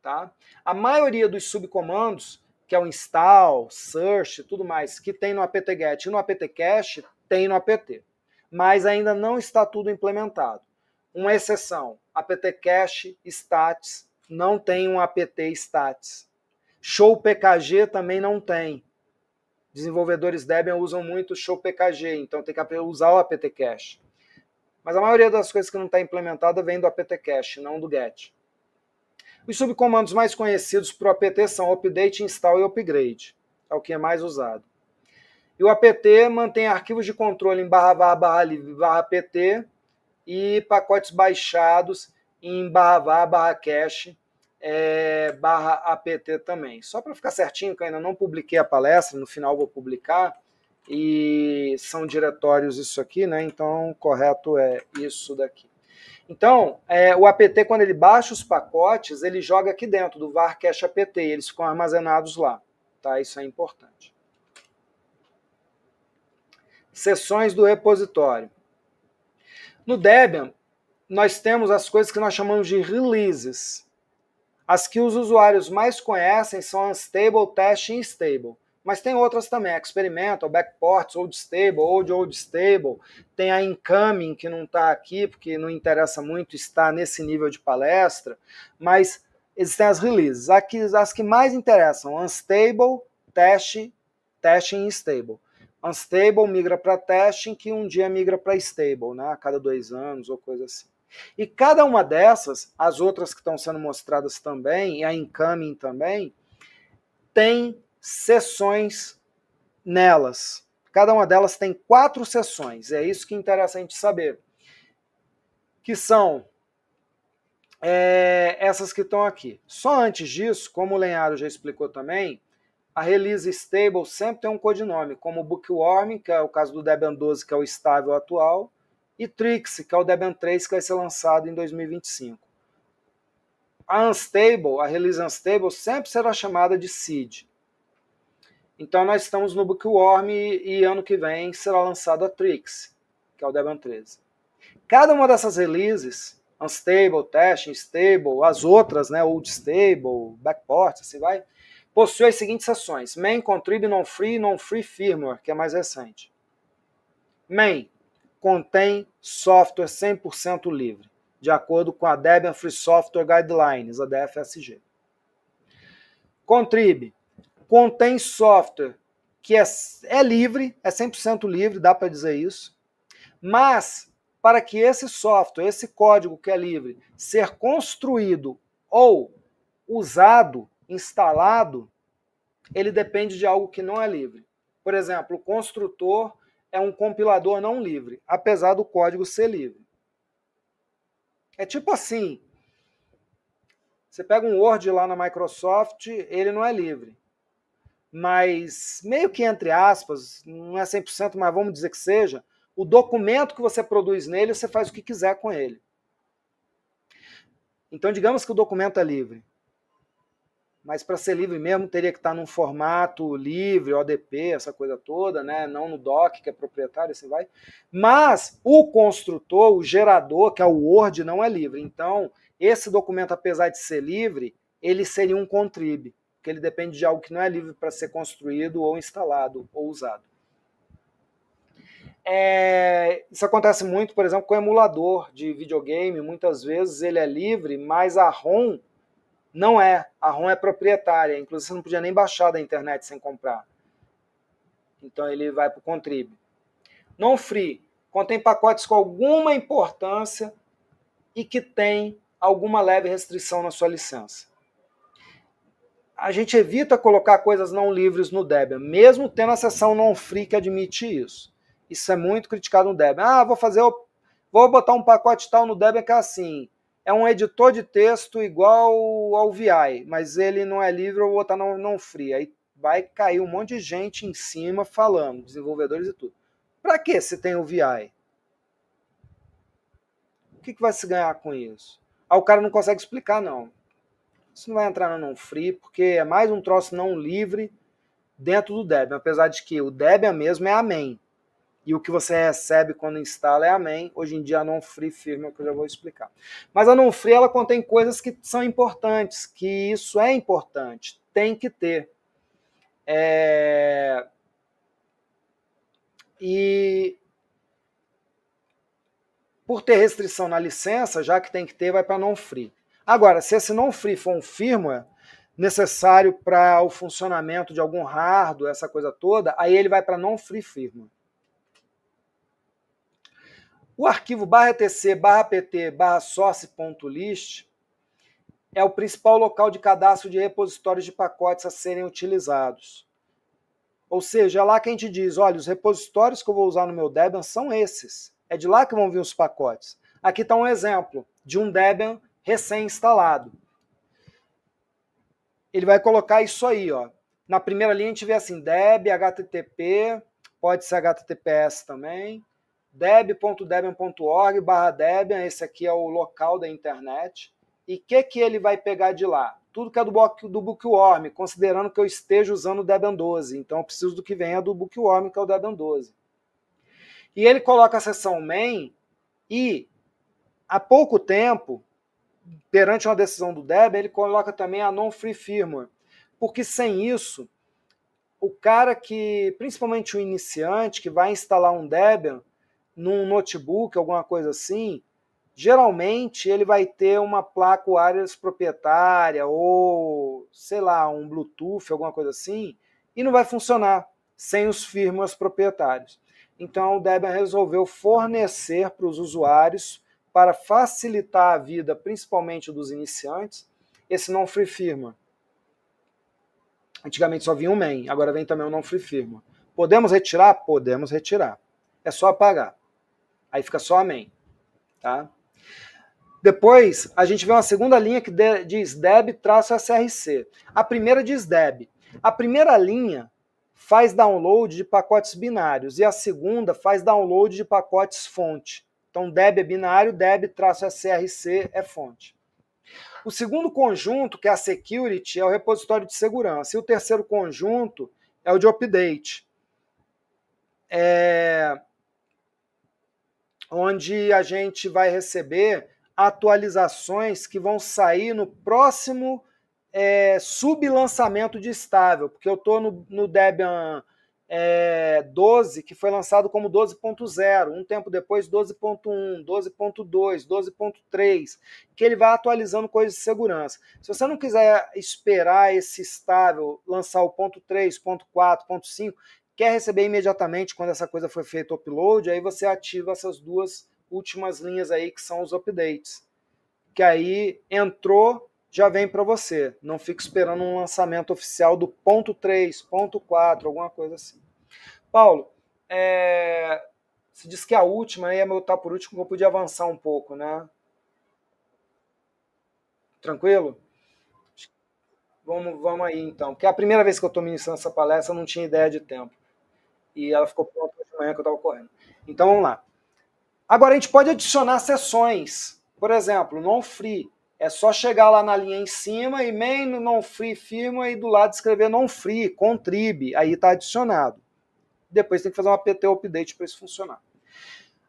Tá? A maioria dos subcomandos que é o install, search, tudo mais, que tem no apt-get e no apt-cache, tem no APT, mas ainda não está tudo implementado. Uma exceção, APT Cache, Stats, não tem um APT Stats. Show PKG também não tem. Desenvolvedores Debian usam muito Show PKG, então tem que usar o APT Cache. Mas a maioria das coisas que não está implementada vem do APT Cache, não do GET. Os subcomandos mais conhecidos para o APT são update, install e upgrade. É o que é mais usado. E o APT mantém arquivos de controle em barra barra barra livre, barra APT e pacotes baixados em barra barra barra cache é, barra APT também. Só para ficar certinho, que eu ainda não publiquei a palestra, no final vou publicar, e são diretórios isso aqui, né? Então, correto é isso daqui. Então, é, o APT, quando ele baixa os pacotes, ele joga aqui dentro do var cache APT, eles ficam armazenados lá, tá? Isso é importante seções do repositório. No Debian, nós temos as coisas que nós chamamos de releases. As que os usuários mais conhecem são Unstable, Test e Stable. Mas tem outras também, Experimental, Backports, Old Stable, Old Old Stable. Tem a Incoming, que não está aqui, porque não interessa muito estar nesse nível de palestra. Mas existem as releases. Aqui, as que mais interessam, Unstable, Test, Test e Stable. Unstable migra para testing, que um dia migra para stable, né? A cada dois anos ou coisa assim. E cada uma dessas, as outras que estão sendo mostradas também, e a Incoming também, tem sessões nelas. Cada uma delas tem quatro sessões, é isso que é interessa a gente saber. Que são é, essas que estão aqui. Só antes disso, como o Lenharo já explicou também, a release stable sempre tem um codinome, como Bookworm, que é o caso do Debian 12, que é o estável atual, e Trix, que é o Debian 3, que vai ser lançado em 2025. A unstable, a release unstable, sempre será chamada de seed. Então nós estamos no Bookworm e, e ano que vem será lançada a Trix, que é o Debian 13. Cada uma dessas releases unstable, testing, stable, as outras, né, old stable, backport, assim vai, possui as seguintes ações: main, contrib, non-free e non-free firmware, que é mais recente. Main contém software 100% livre, de acordo com a Debian Free Software Guidelines, a DFSG. Contrib contém software que é, é livre, é 100% livre, dá para dizer isso, mas para que esse software, esse código que é livre, ser construído ou usado, instalado, ele depende de algo que não é livre. Por exemplo, o construtor é um compilador não livre, apesar do código ser livre. É tipo assim, você pega um Word lá na Microsoft, ele não é livre. Mas meio que entre aspas, não é 100%, mas vamos dizer que seja, o documento que você produz nele, você faz o que quiser com ele. Então, digamos que o documento é livre mas para ser livre mesmo teria que estar tá num formato livre, ODP, essa coisa toda, né? Não no DOC, que é proprietário, assim vai. Mas o construtor, o gerador, que é o Word, não é livre. Então, esse documento, apesar de ser livre, ele seria um contrib, porque ele depende de algo que não é livre para ser construído ou instalado ou usado. É, isso acontece muito, por exemplo, com o emulador de videogame. Muitas vezes ele é livre, mas a ROM não é. A ROM é proprietária. Inclusive, você não podia nem baixar da internet sem comprar. Então, ele vai para o Contrib. Non-free. Contém pacotes com alguma importância e que tem alguma leve restrição na sua licença. A gente evita colocar coisas não livres no Debian, mesmo tendo a seção non-free que admite isso. Isso é muito criticado no Debian. Ah, vou fazer, vou botar um pacote tal no Debian que é assim é um editor de texto igual ao VI, mas ele não é livre ou está outro não, não free. Aí vai cair um monte de gente em cima falando, desenvolvedores e tudo. Para que se tem o VI? O que, que vai se ganhar com isso? Ah, o cara não consegue explicar, não. Isso não vai entrar no não free, porque é mais um troço não livre dentro do Debian, apesar de que o Debian mesmo é amém e o que você recebe quando instala é a Hoje em dia a non-free firma, que eu já vou explicar. Mas a non-free ela contém coisas que são importantes, que isso é importante, tem que ter. É... E por ter restrição na licença, já que tem que ter, vai para non-free. Agora, se esse non-free for um firmware necessário para o funcionamento de algum hardware, essa coisa toda, aí ele vai para non-free firmware. O arquivo tc pt source.list é o principal local de cadastro de repositórios de pacotes a serem utilizados. Ou seja, é lá que a gente diz, olha, os repositórios que eu vou usar no meu Debian são esses. É de lá que vão vir os pacotes. Aqui está um exemplo de um Debian recém-instalado. Ele vai colocar isso aí, ó. Na primeira linha a gente vê assim, deb, http, pode ser https também, deb.debian.org barra Debian, esse aqui é o local da internet. E o que, que ele vai pegar de lá? Tudo que é do, do Bookworm, considerando que eu esteja usando o Debian 12. Então eu preciso do que venha do Bookworm, que é o Debian 12. E ele coloca a seção main e, há pouco tempo, perante uma decisão do Debian, ele coloca também a non-free firmware. Porque sem isso, o cara que, principalmente o iniciante, que vai instalar um Debian, num notebook, alguma coisa assim, geralmente ele vai ter uma placa wireless proprietária ou, sei lá, um Bluetooth, alguma coisa assim, e não vai funcionar sem os firmas proprietários. Então, o Debian resolveu fornecer para os usuários, para facilitar a vida, principalmente dos iniciantes, esse non-free firma Antigamente só vinha um main, agora vem também o um non-free firma Podemos retirar? Podemos retirar. É só apagar. Aí fica só amém, tá? Depois, a gente vê uma segunda linha que de, diz deb-src. A primeira diz deb. A primeira linha faz download de pacotes binários e a segunda faz download de pacotes fonte. Então, deb é binário, deb-src é fonte. O segundo conjunto, que é a security, é o repositório de segurança. E o terceiro conjunto é o de update. É, onde a gente vai receber atualizações que vão sair no próximo é, sublançamento de estável, porque eu estou no, no Debian é, 12, que foi lançado como 12.0, um tempo depois 12.1, 12.2, 12.3, que ele vai atualizando coisas de segurança. Se você não quiser esperar esse estável lançar o ponto .3, ponto .4, ponto .5, quer receber imediatamente quando essa coisa foi feita o upload, aí você ativa essas duas últimas linhas aí que são os updates. Que aí entrou, já vem para você. Não fica esperando um lançamento oficial do ponto 3, ponto 4, alguma coisa assim. Paulo, é... você disse que a última aí é meu tá por último, que eu podia avançar um pouco, né? Tranquilo? Vamos, vamos aí então. Porque é a primeira vez que eu estou ministrando essa palestra, eu não tinha ideia de tempo e ela ficou pronta de manhã que eu estava correndo. Então vamos lá. Agora a gente pode adicionar sessões. Por exemplo, non-free. É só chegar lá na linha em cima e main no non-free firma e do lado escrever non-free, contrib. Aí está adicionado. Depois tem que fazer uma PT update para isso funcionar.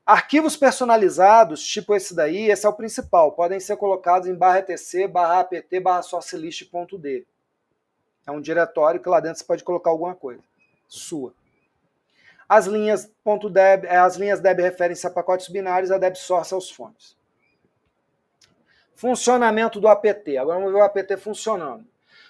Arquivos personalizados, tipo esse daí, esse é o principal. Podem ser colocados em barra etc, barra apt, barra sourcelist.d. É um diretório que lá dentro você pode colocar alguma coisa sua. As linhas, ponto .deb, eh, as linhas .deb referem-se a pacotes binários, a .deb source aos fones. Funcionamento do apt. Agora vamos ver o apt funcionando.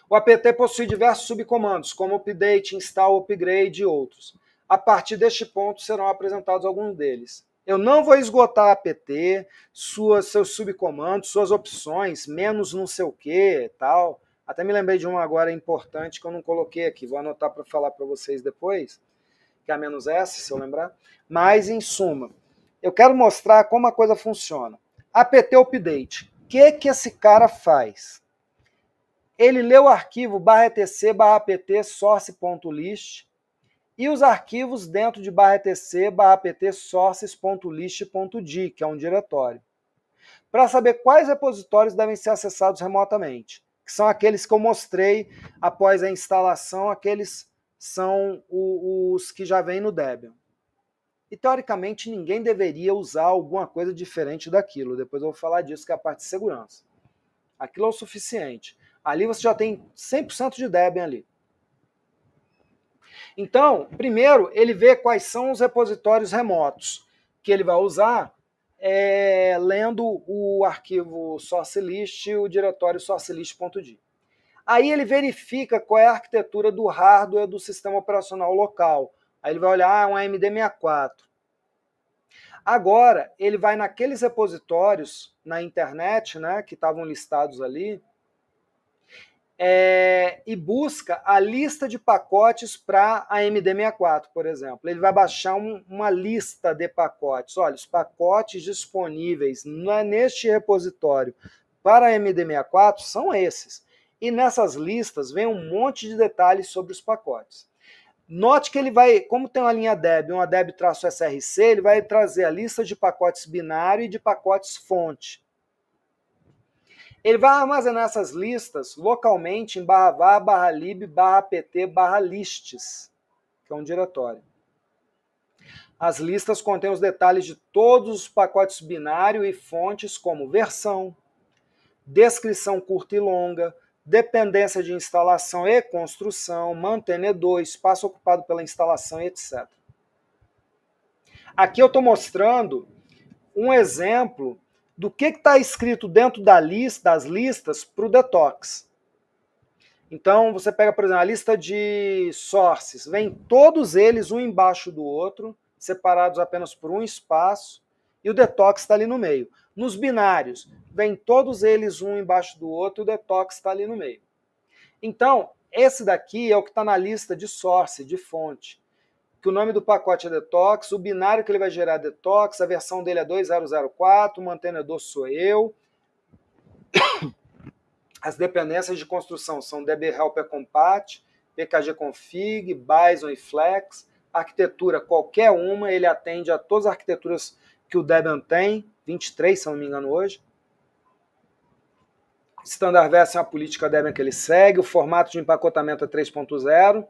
O apt possui diversos subcomandos, como update, install, upgrade e outros. A partir deste ponto serão apresentados alguns deles. Eu não vou esgotar o apt, suas, seus subcomandos, suas opções, menos não sei o que tal. Até me lembrei de uma agora importante que eu não coloquei aqui, vou anotar para falar para vocês depois menos s se eu lembrar. Mas, em suma, eu quero mostrar como a coisa funciona. APT Update. O que, que esse cara faz? Ele lê o arquivo barra etc barra apt source.list e os arquivos dentro de barra etc barra apt sources.list.d, que é um diretório, para saber quais repositórios devem ser acessados remotamente, que são aqueles que eu mostrei após a instalação, aqueles são os que já vêm no Debian. E teoricamente ninguém deveria usar alguma coisa diferente daquilo. Depois eu vou falar disso, que é a parte de segurança. Aquilo é o suficiente. Ali você já tem 100% de Debian ali. Então, primeiro, ele vê quais são os repositórios remotos que ele vai usar é, lendo o arquivo sourcelist e o diretório sourcelist.d. Aí ele verifica qual é a arquitetura do hardware do sistema operacional local. Aí ele vai olhar, ah, é um AMD 64. Agora, ele vai naqueles repositórios na internet, né, que estavam listados ali, é, e busca a lista de pacotes para a MD64, por exemplo. Ele vai baixar um, uma lista de pacotes. Olha, os pacotes disponíveis né, neste repositório para a MD64 são esses. E nessas listas vem um monte de detalhes sobre os pacotes. Note que ele vai, como tem uma linha DEB, uma DEB-SRC, ele vai trazer a lista de pacotes binário e de pacotes fonte. Ele vai armazenar essas listas localmente em barra var, barra lib, barra pt, barra lists, que é um diretório. As listas contêm os detalhes de todos os pacotes binário e fontes, como versão, descrição curta e longa, dependência de instalação e construção, mantenedor, espaço ocupado pela instalação, etc. Aqui eu estou mostrando um exemplo do que está escrito dentro da lista, das listas para o detox. Então, você pega, por exemplo, a lista de sources, vem todos eles um embaixo do outro, separados apenas por um espaço, e o detox está ali no meio. Nos binários, vem todos eles um embaixo do outro, o detox está ali no meio. Então, esse daqui é o que está na lista de source, de fonte. Que o nome do pacote é detox, o binário que ele vai gerar é detox, a versão dele é 2004, o mantenedor sou eu. As dependências de construção são DB Helper Compat, PKG Config, Bison e Flex. Arquitetura, qualquer uma, ele atende a todas as arquiteturas que o Debian tem. 23, se não me engano, hoje. Standard Versa é uma política Debian que ele segue, o formato de empacotamento é 3.0,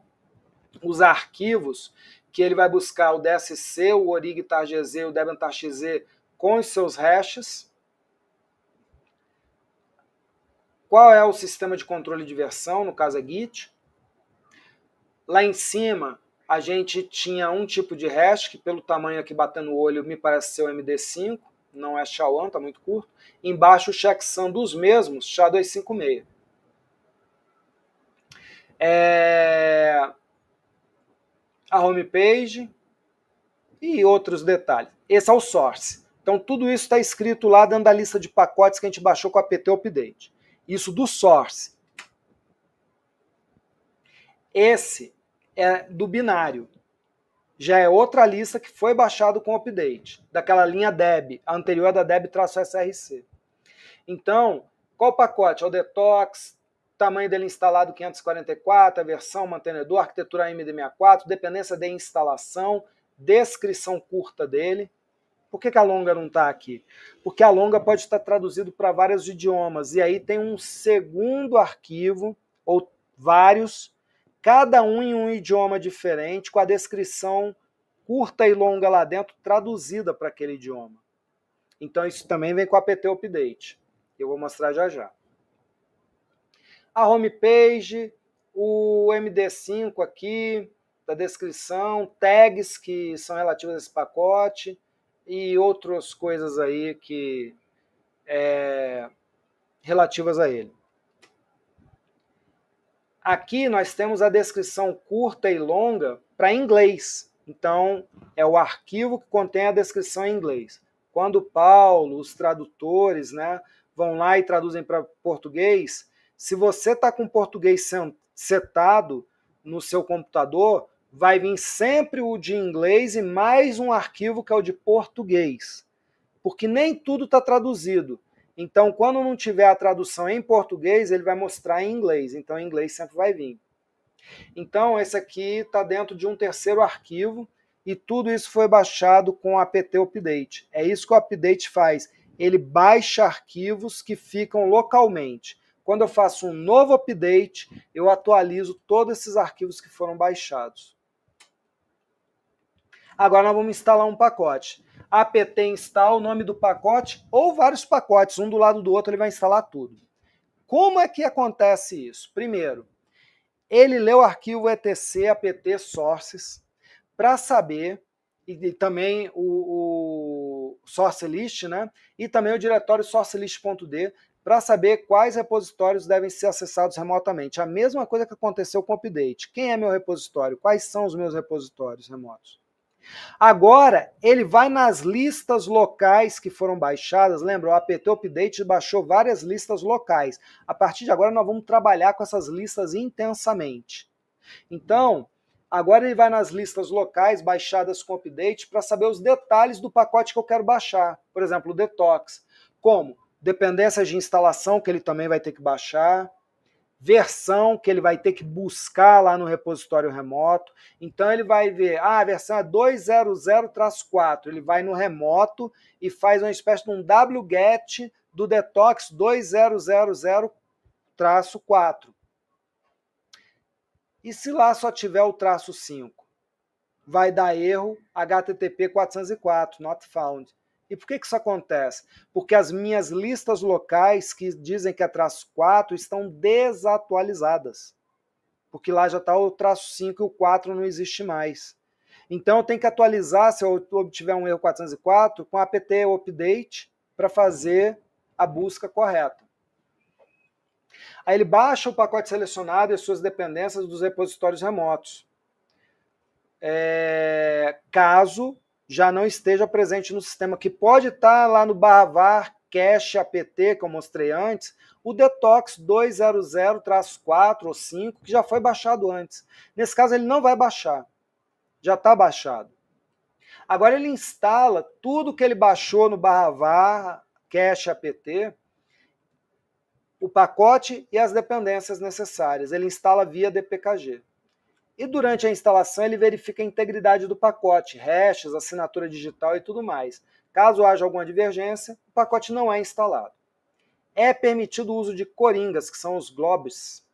os arquivos que ele vai buscar o DSC, o Orig TarGZ, o Debian TarXZ com os seus hashes. Qual é o sistema de controle de versão, no caso é Git. Lá em cima, a gente tinha um tipo de hash, que pelo tamanho aqui batendo o olho me parece ser o MD5 não é Shawan, está muito curto. Embaixo o checksum dos mesmos, Xa 256 É... A homepage e outros detalhes. Esse é o source. Então tudo isso está escrito lá dentro da lista de pacotes que a gente baixou com a PT Update. Isso do source. Esse é do binário já é outra lista que foi baixado com update, daquela linha deb, a anterior é da deb-src. Então, qual o pacote? É o detox, tamanho dele instalado 544, a versão, mantenedor, arquitetura AMD64, dependência de instalação, descrição curta dele. Por que, que a longa não está aqui? Porque a longa pode estar traduzido para vários idiomas, e aí tem um segundo arquivo, ou vários, cada um em um idioma diferente, com a descrição curta e longa lá dentro, traduzida para aquele idioma. Então, isso também vem com a PT Update. que Eu vou mostrar já já. A homepage, o MD5 aqui, da descrição, tags que são relativas a esse pacote e outras coisas aí que é, relativas a ele. Aqui nós temos a descrição curta e longa para inglês. Então, é o arquivo que contém a descrição em inglês. Quando Paulo, os tradutores, né, vão lá e traduzem para português, se você está com português setado no seu computador, vai vir sempre o de inglês e mais um arquivo que é o de português. Porque nem tudo está traduzido. Então, quando não tiver a tradução em português, ele vai mostrar em inglês. Então, em inglês sempre vai vir. Então, esse aqui está dentro de um terceiro arquivo e tudo isso foi baixado com o apt update. É isso que o update faz. Ele baixa arquivos que ficam localmente. Quando eu faço um novo update, eu atualizo todos esses arquivos que foram baixados. Agora nós vamos instalar um pacote apt install, o nome do pacote, ou vários pacotes, um do lado do outro, ele vai instalar tudo. Como é que acontece isso? Primeiro, ele lê o arquivo etc apt sources para saber, e, também o, o source list, né? E também o diretório sourcelist.d para saber quais repositórios devem ser acessados remotamente. A mesma coisa que aconteceu com o update. Quem é meu repositório? Quais são os meus repositórios remotos? Agora, ele vai nas listas locais que foram baixadas. Lembra, o APT Update baixou várias listas locais. A partir de agora, nós vamos trabalhar com essas listas intensamente. Então, agora ele vai nas listas locais baixadas com update para saber os detalhes do pacote que eu quero baixar. Por exemplo, o detox. Como? Dependências de instalação que ele também vai ter que baixar versão que ele vai ter que buscar lá no repositório remoto. Então ele vai ver, ah, a versão é 200-4, ele vai no remoto e faz uma espécie de um wget do detox 2000-4. E se lá só tiver o traço 5? Vai dar erro HTTP 404, not found. E por que, que isso acontece? Porque as minhas listas locais que dizem que é traço 4 estão desatualizadas. Porque lá já está o traço 5 e o 4 não existe mais. Então eu tenho que atualizar, se eu obtiver um erro 404, com apt update para fazer a busca correta. Aí ele baixa o pacote selecionado e suas dependências dos repositórios remotos. É, caso já não esteja presente no sistema, que pode estar lá no Barravar, Cache, APT, que eu mostrei antes, o Detox 200-4 ou 5, que já foi baixado antes. Nesse caso, ele não vai baixar, já está baixado. Agora ele instala tudo que ele baixou no Barravar, Cache, APT, o pacote e as dependências necessárias. Ele instala via DPKG. E durante a instalação ele verifica a integridade do pacote, hashes, assinatura digital e tudo mais. Caso haja alguma divergência, o pacote não é instalado. É permitido o uso de coringas, que são os globes.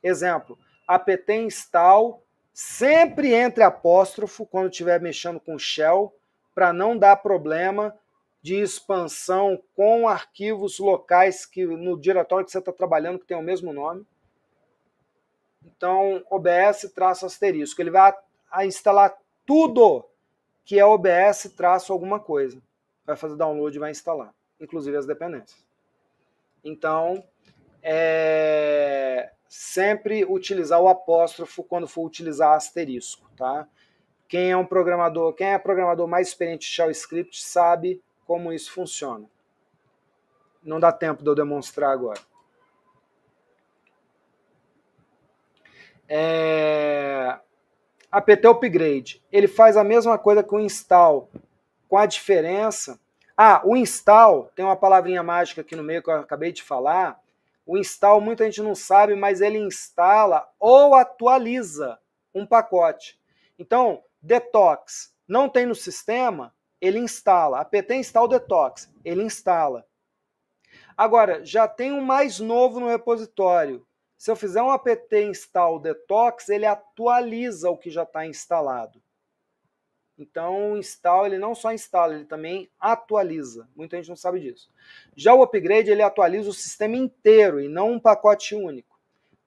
Exemplo, apt install sempre entre apóstrofo quando estiver mexendo com shell para não dar problema de expansão com arquivos locais que no diretório que você está trabalhando que tem o mesmo nome. Então, OBS traço asterisco. Ele vai a instalar tudo que é OBS traço alguma coisa. Vai fazer download e vai instalar, inclusive as dependências. Então, é, sempre utilizar o apóstrofo quando for utilizar asterisco, tá? Quem é um programador, quem é programador mais experiente em JavaScript sabe como isso funciona. Não dá tempo de eu demonstrar agora. É... apt upgrade, ele faz a mesma coisa que o install, com a diferença. Ah, o install, tem uma palavrinha mágica aqui no meio que eu acabei de falar. O install muita gente não sabe, mas ele instala ou atualiza um pacote. Então, detox não tem no sistema, ele instala. apt install detox, ele instala. Agora, já tem um mais novo no repositório, se eu fizer um apt install detox, ele atualiza o que já está instalado. Então, o install, ele não só instala, ele também atualiza. Muita gente não sabe disso. Já o upgrade, ele atualiza o sistema inteiro e não um pacote único.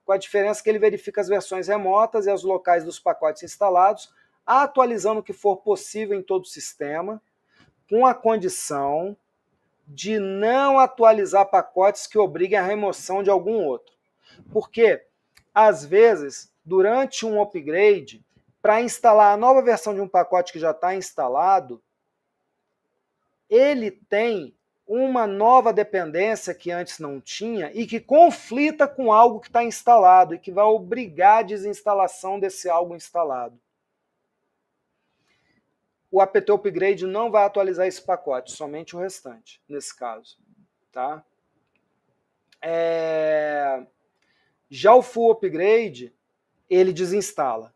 Com a diferença que ele verifica as versões remotas e os locais dos pacotes instalados, atualizando o que for possível em todo o sistema, com a condição de não atualizar pacotes que obriguem a remoção de algum outro. Porque, às vezes, durante um upgrade, para instalar a nova versão de um pacote que já está instalado, ele tem uma nova dependência que antes não tinha e que conflita com algo que está instalado e que vai obrigar a desinstalação desse algo instalado. O apt upgrade não vai atualizar esse pacote, somente o restante, nesse caso. Tá? É... Já o full upgrade, ele desinstala.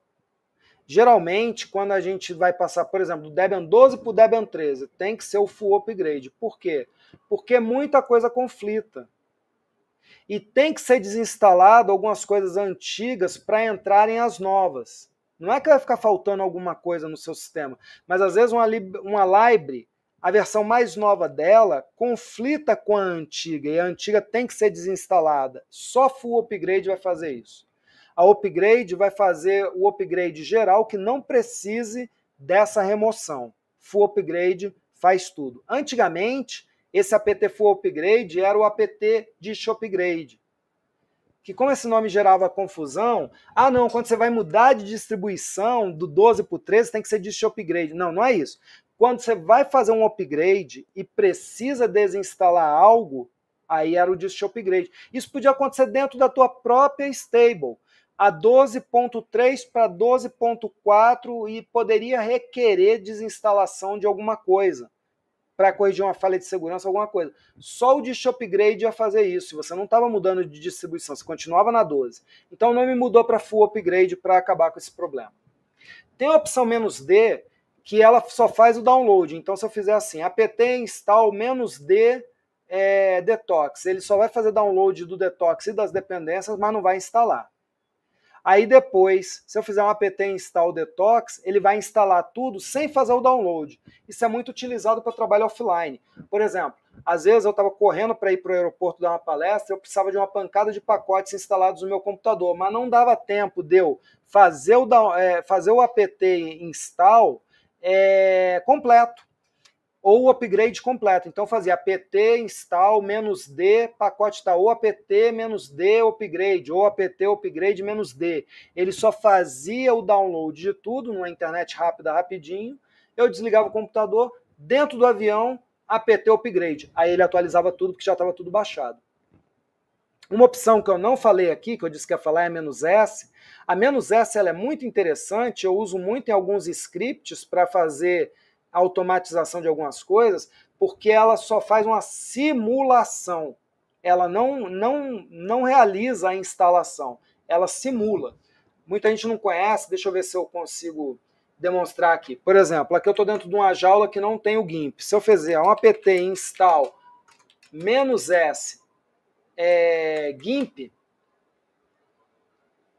Geralmente, quando a gente vai passar, por exemplo, do Debian 12 para o Debian 13, tem que ser o full upgrade. Por quê? Porque muita coisa conflita. E tem que ser desinstalado algumas coisas antigas para entrarem as novas. Não é que vai ficar faltando alguma coisa no seu sistema, mas às vezes uma, uma library a versão mais nova dela conflita com a antiga e a antiga tem que ser desinstalada. Só full upgrade vai fazer isso. A upgrade vai fazer o upgrade geral que não precise dessa remoção. Full upgrade faz tudo. Antigamente, esse apt full upgrade era o apt dish upgrade. Que como esse nome gerava confusão, ah não, quando você vai mudar de distribuição do 12 para o 13 tem que ser dish upgrade. Não, não é isso. Quando você vai fazer um upgrade e precisa desinstalar algo, aí era o dist upgrade. Isso podia acontecer dentro da tua própria stable, a 12.3 para 12.4 e poderia requerer desinstalação de alguma coisa para corrigir uma falha de segurança, alguma coisa. Só o dist upgrade ia fazer isso. Você não estava mudando de distribuição, você continuava na 12. Então não me mudou para full upgrade para acabar com esse problema. Tem a opção menos D, que ela só faz o download. Então, se eu fizer assim, apt install d é, detox, ele só vai fazer download do detox e das dependências, mas não vai instalar. Aí depois, se eu fizer um apt install detox, ele vai instalar tudo sem fazer o download. Isso é muito utilizado para trabalho offline. Por exemplo, às vezes eu estava correndo para ir para o aeroporto dar uma palestra, eu precisava de uma pancada de pacotes instalados no meu computador, mas não dava tempo de eu fazer o, é, fazer o apt install é, completo ou upgrade completo. Então fazia apt install menos d pacote está ou apt menos d upgrade ou apt upgrade menos d. Ele só fazia o download de tudo numa internet rápida rapidinho. Eu desligava o computador dentro do avião apt upgrade. Aí ele atualizava tudo porque já estava tudo baixado. Uma opção que eu não falei aqui, que eu disse que ia falar é menos s, a menos essa ela é muito interessante, eu uso muito em alguns scripts para fazer automatização de algumas coisas, porque ela só faz uma simulação. Ela não, não, não realiza a instalação, ela simula. Muita gente não conhece, deixa eu ver se eu consigo demonstrar aqui. Por exemplo, aqui eu estou dentro de uma jaula que não tem o GIMP. Se eu fizer um apt install "-s é, GIMP,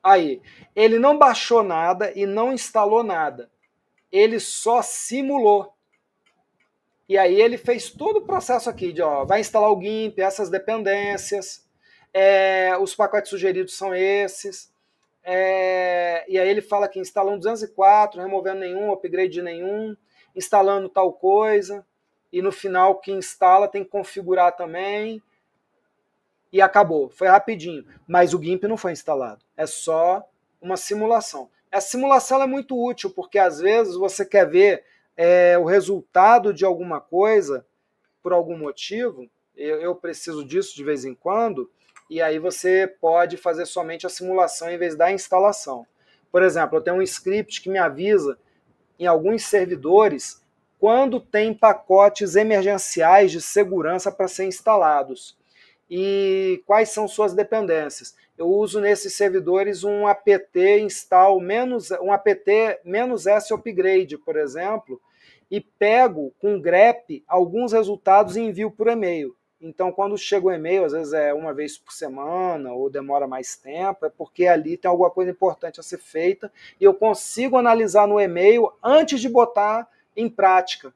Aí, ele não baixou nada e não instalou nada. Ele só simulou. E aí ele fez todo o processo aqui de, ó, vai instalar o GIMP, essas dependências, é, os pacotes sugeridos são esses. É, e aí ele fala que instalando 204, removendo nenhum, upgrade nenhum, instalando tal coisa. E no final que instala tem que configurar também e acabou. Foi rapidinho. Mas o GIMP não foi instalado. É só uma simulação. A simulação é muito útil, porque às vezes você quer ver é, o resultado de alguma coisa por algum motivo. Eu, eu preciso disso de vez em quando. E aí você pode fazer somente a simulação em vez da instalação. Por exemplo, eu tenho um script que me avisa em alguns servidores quando tem pacotes emergenciais de segurança para ser instalados e quais são suas dependências. Eu uso nesses servidores um apt install menos um apt menos s upgrade, por exemplo, e pego com grep alguns resultados e envio por e-mail. Então, quando chega o e-mail, às vezes é uma vez por semana ou demora mais tempo, é porque ali tem alguma coisa importante a ser feita e eu consigo analisar no e-mail antes de botar em prática,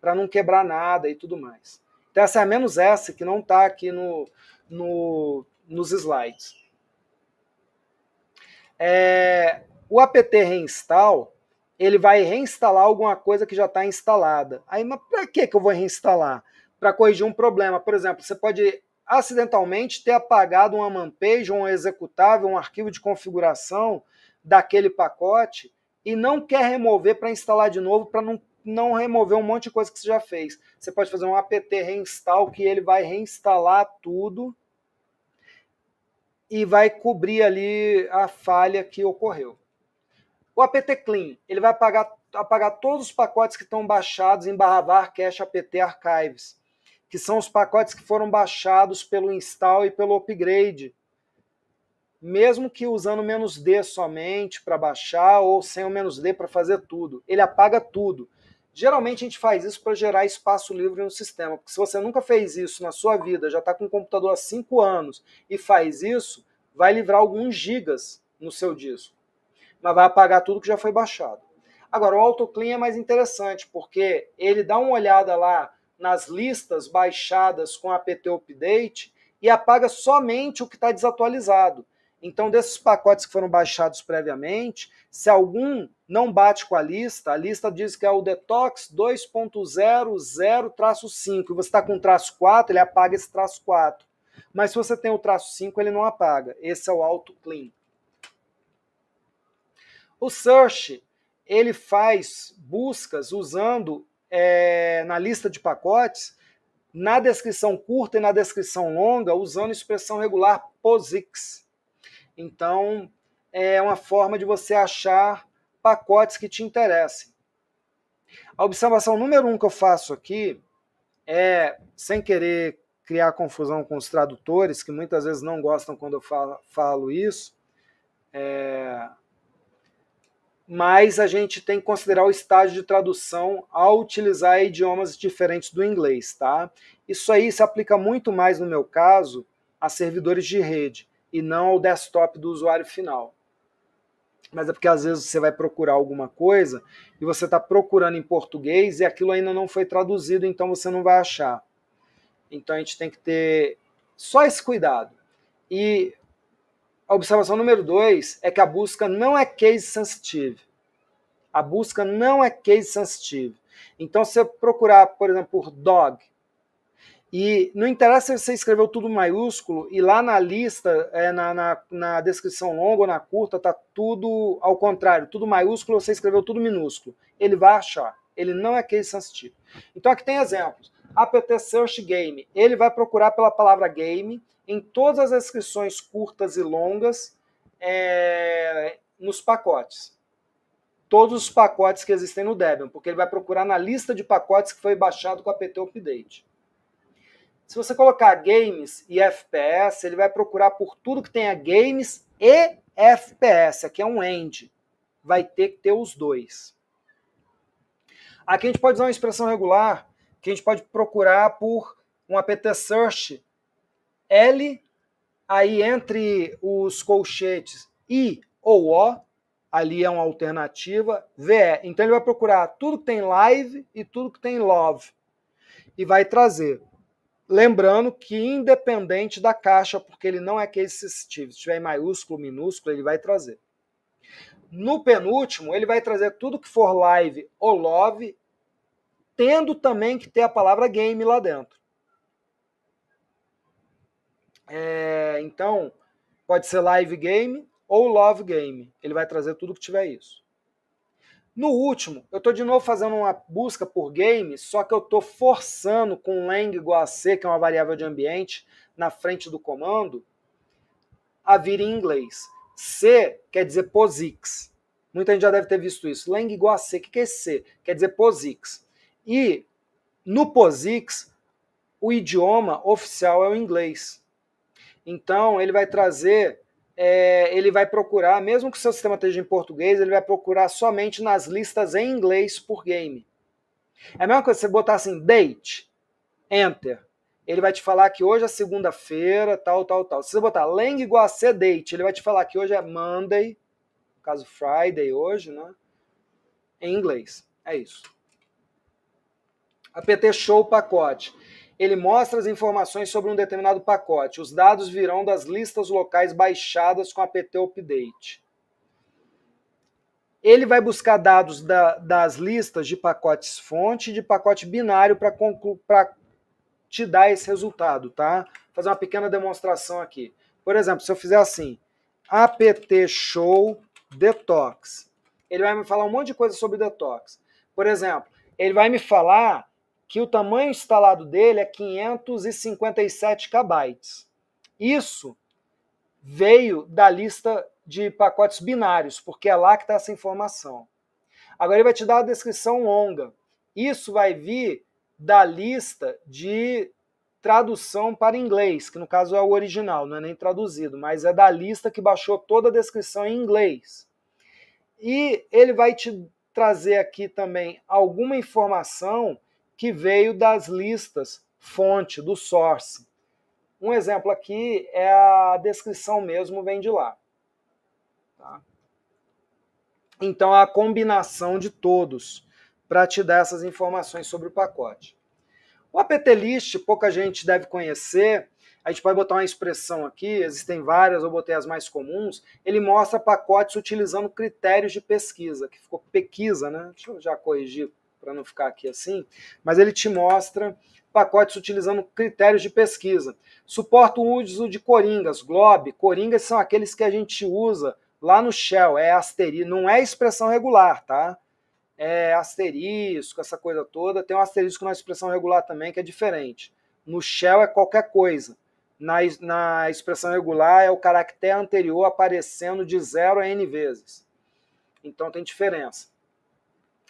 para não quebrar nada e tudo mais. Então, essa é a menos essa que não está aqui no, no, nos slides. É, o apt reinstall, ele vai reinstalar alguma coisa que já está instalada. Aí, mas para que eu vou reinstalar? Para corrigir um problema. Por exemplo, você pode acidentalmente ter apagado uma manpage, um executável, um arquivo de configuração daquele pacote e não quer remover para instalar de novo para não não remover um monte de coisa que você já fez. Você pode fazer um apt reinstall que ele vai reinstalar tudo e vai cobrir ali a falha que ocorreu. O apt clean, ele vai apagar, apagar todos os pacotes que estão baixados em var cache apt archives, que são os pacotes que foram baixados pelo install e pelo upgrade mesmo que usando menos D somente para baixar ou sem o menos D para fazer tudo. Ele apaga tudo. Geralmente a gente faz isso para gerar espaço livre no sistema, porque se você nunca fez isso na sua vida, já está com um computador há cinco anos e faz isso, vai livrar alguns gigas no seu disco, mas vai apagar tudo que já foi baixado. Agora, o AutoClean é mais interessante, porque ele dá uma olhada lá nas listas baixadas com apt update e apaga somente o que está desatualizado. Então, desses pacotes que foram baixados previamente, se algum não bate com a lista, a lista diz que é o detox 2.00-5. Você está com o traço 4, ele apaga esse traço 4. Mas se você tem o traço 5, ele não apaga. Esse é o auto clean. O search, ele faz buscas usando é, na lista de pacotes, na descrição curta e na descrição longa, usando expressão regular POSIX. Então, é uma forma de você achar pacotes que te interessem. A observação número um que eu faço aqui é, sem querer criar confusão com os tradutores, que muitas vezes não gostam quando eu falo, falo isso, é, mas a gente tem que considerar o estágio de tradução ao utilizar idiomas diferentes do inglês, tá? Isso aí se aplica muito mais no meu caso a servidores de rede e não ao desktop do usuário final. Mas é porque às vezes você vai procurar alguma coisa e você está procurando em português e aquilo ainda não foi traduzido, então você não vai achar. Então a gente tem que ter só esse cuidado. E a observação número dois é que a busca não é case sensitive. A busca não é case sensitive. Então, se você procurar, por exemplo, por dog, e não interessa se você escreveu tudo maiúsculo e lá na lista, é, na, na, na, descrição longa ou na curta, tá tudo ao contrário, tudo maiúsculo ou você escreveu tudo minúsculo. Ele vai achar. Ele não é case sensitivo. Então aqui tem exemplos. APT Search Game. Ele vai procurar pela palavra game em todas as descrições curtas e longas é, nos pacotes. Todos os pacotes que existem no Debian, porque ele vai procurar na lista de pacotes que foi baixado com a APT Update. Se você colocar games e FPS, ele vai procurar por tudo que tenha games e FPS. Aqui é um end. Vai ter que ter os dois. Aqui a gente pode usar uma expressão regular, que a gente pode procurar por um apt search L, aí entre os colchetes I ou O, ali é uma alternativa, VE. Então ele vai procurar tudo que tem live e tudo que tem love. E vai trazer. Lembrando que independente da caixa, porque ele não é case sensitive, se tiver em maiúsculo, minúsculo, ele vai trazer. No penúltimo, ele vai trazer tudo que for live ou love, tendo também que ter a palavra game lá dentro. É, então, pode ser live game ou love game. Ele vai trazer tudo que tiver isso. No último, eu estou de novo fazendo uma busca por game, só que eu estou forçando com lang igual a c, que é uma variável de ambiente, na frente do comando, a vir em inglês. C quer dizer POSIX. Muita gente já deve ter visto isso. Lang igual a C. O que é C? Quer dizer POSIX. E no POSIX, o idioma oficial é o inglês. Então, ele vai trazer é, ele vai procurar, mesmo que o seu sistema esteja em português, ele vai procurar somente nas listas em inglês por game. É a mesma coisa, você botar assim, date, enter. Ele vai te falar que hoje é segunda-feira, tal, tal, tal. Se você botar lang igual a c date, ele vai te falar que hoje é Monday, no caso Friday hoje, né? Em inglês. É isso. APT Show pacote ele mostra as informações sobre um determinado pacote. Os dados virão das listas locais baixadas com a PT Update. Ele vai buscar dados da, das listas de pacotes fonte e de pacote binário para te dar esse resultado, tá? Vou fazer uma pequena demonstração aqui. Por exemplo, se eu fizer assim, apt show detox, ele vai me falar um monte de coisa sobre detox. Por exemplo, ele vai me falar que o tamanho instalado dele é 557 KB. Isso veio da lista de pacotes binários, porque é lá que está essa informação. Agora ele vai te dar a descrição longa. Isso vai vir da lista de tradução para inglês, que no caso é o original, não é nem traduzido, mas é da lista que baixou toda a descrição em inglês. E ele vai te trazer aqui também alguma informação que veio das listas fonte, do source. Um exemplo aqui é a descrição mesmo, vem de lá. Tá? Então, a combinação de todos para te dar essas informações sobre o pacote. O apt list, pouca gente deve conhecer. A gente pode botar uma expressão aqui, existem várias, eu botei as mais comuns. Ele mostra pacotes utilizando critérios de pesquisa, que ficou pesquisa, né? Deixa eu já corrigir para não ficar aqui assim, mas ele te mostra pacotes utilizando critérios de pesquisa. Suporta o uso de coringas, glob, Coringas são aqueles que a gente usa lá no shell, é asterisco, não é expressão regular, tá? É asterisco, essa coisa toda. Tem um asterisco na expressão regular também que é diferente. No shell é qualquer coisa. Na, na expressão regular é o caractere anterior aparecendo de 0 a n vezes. Então tem diferença.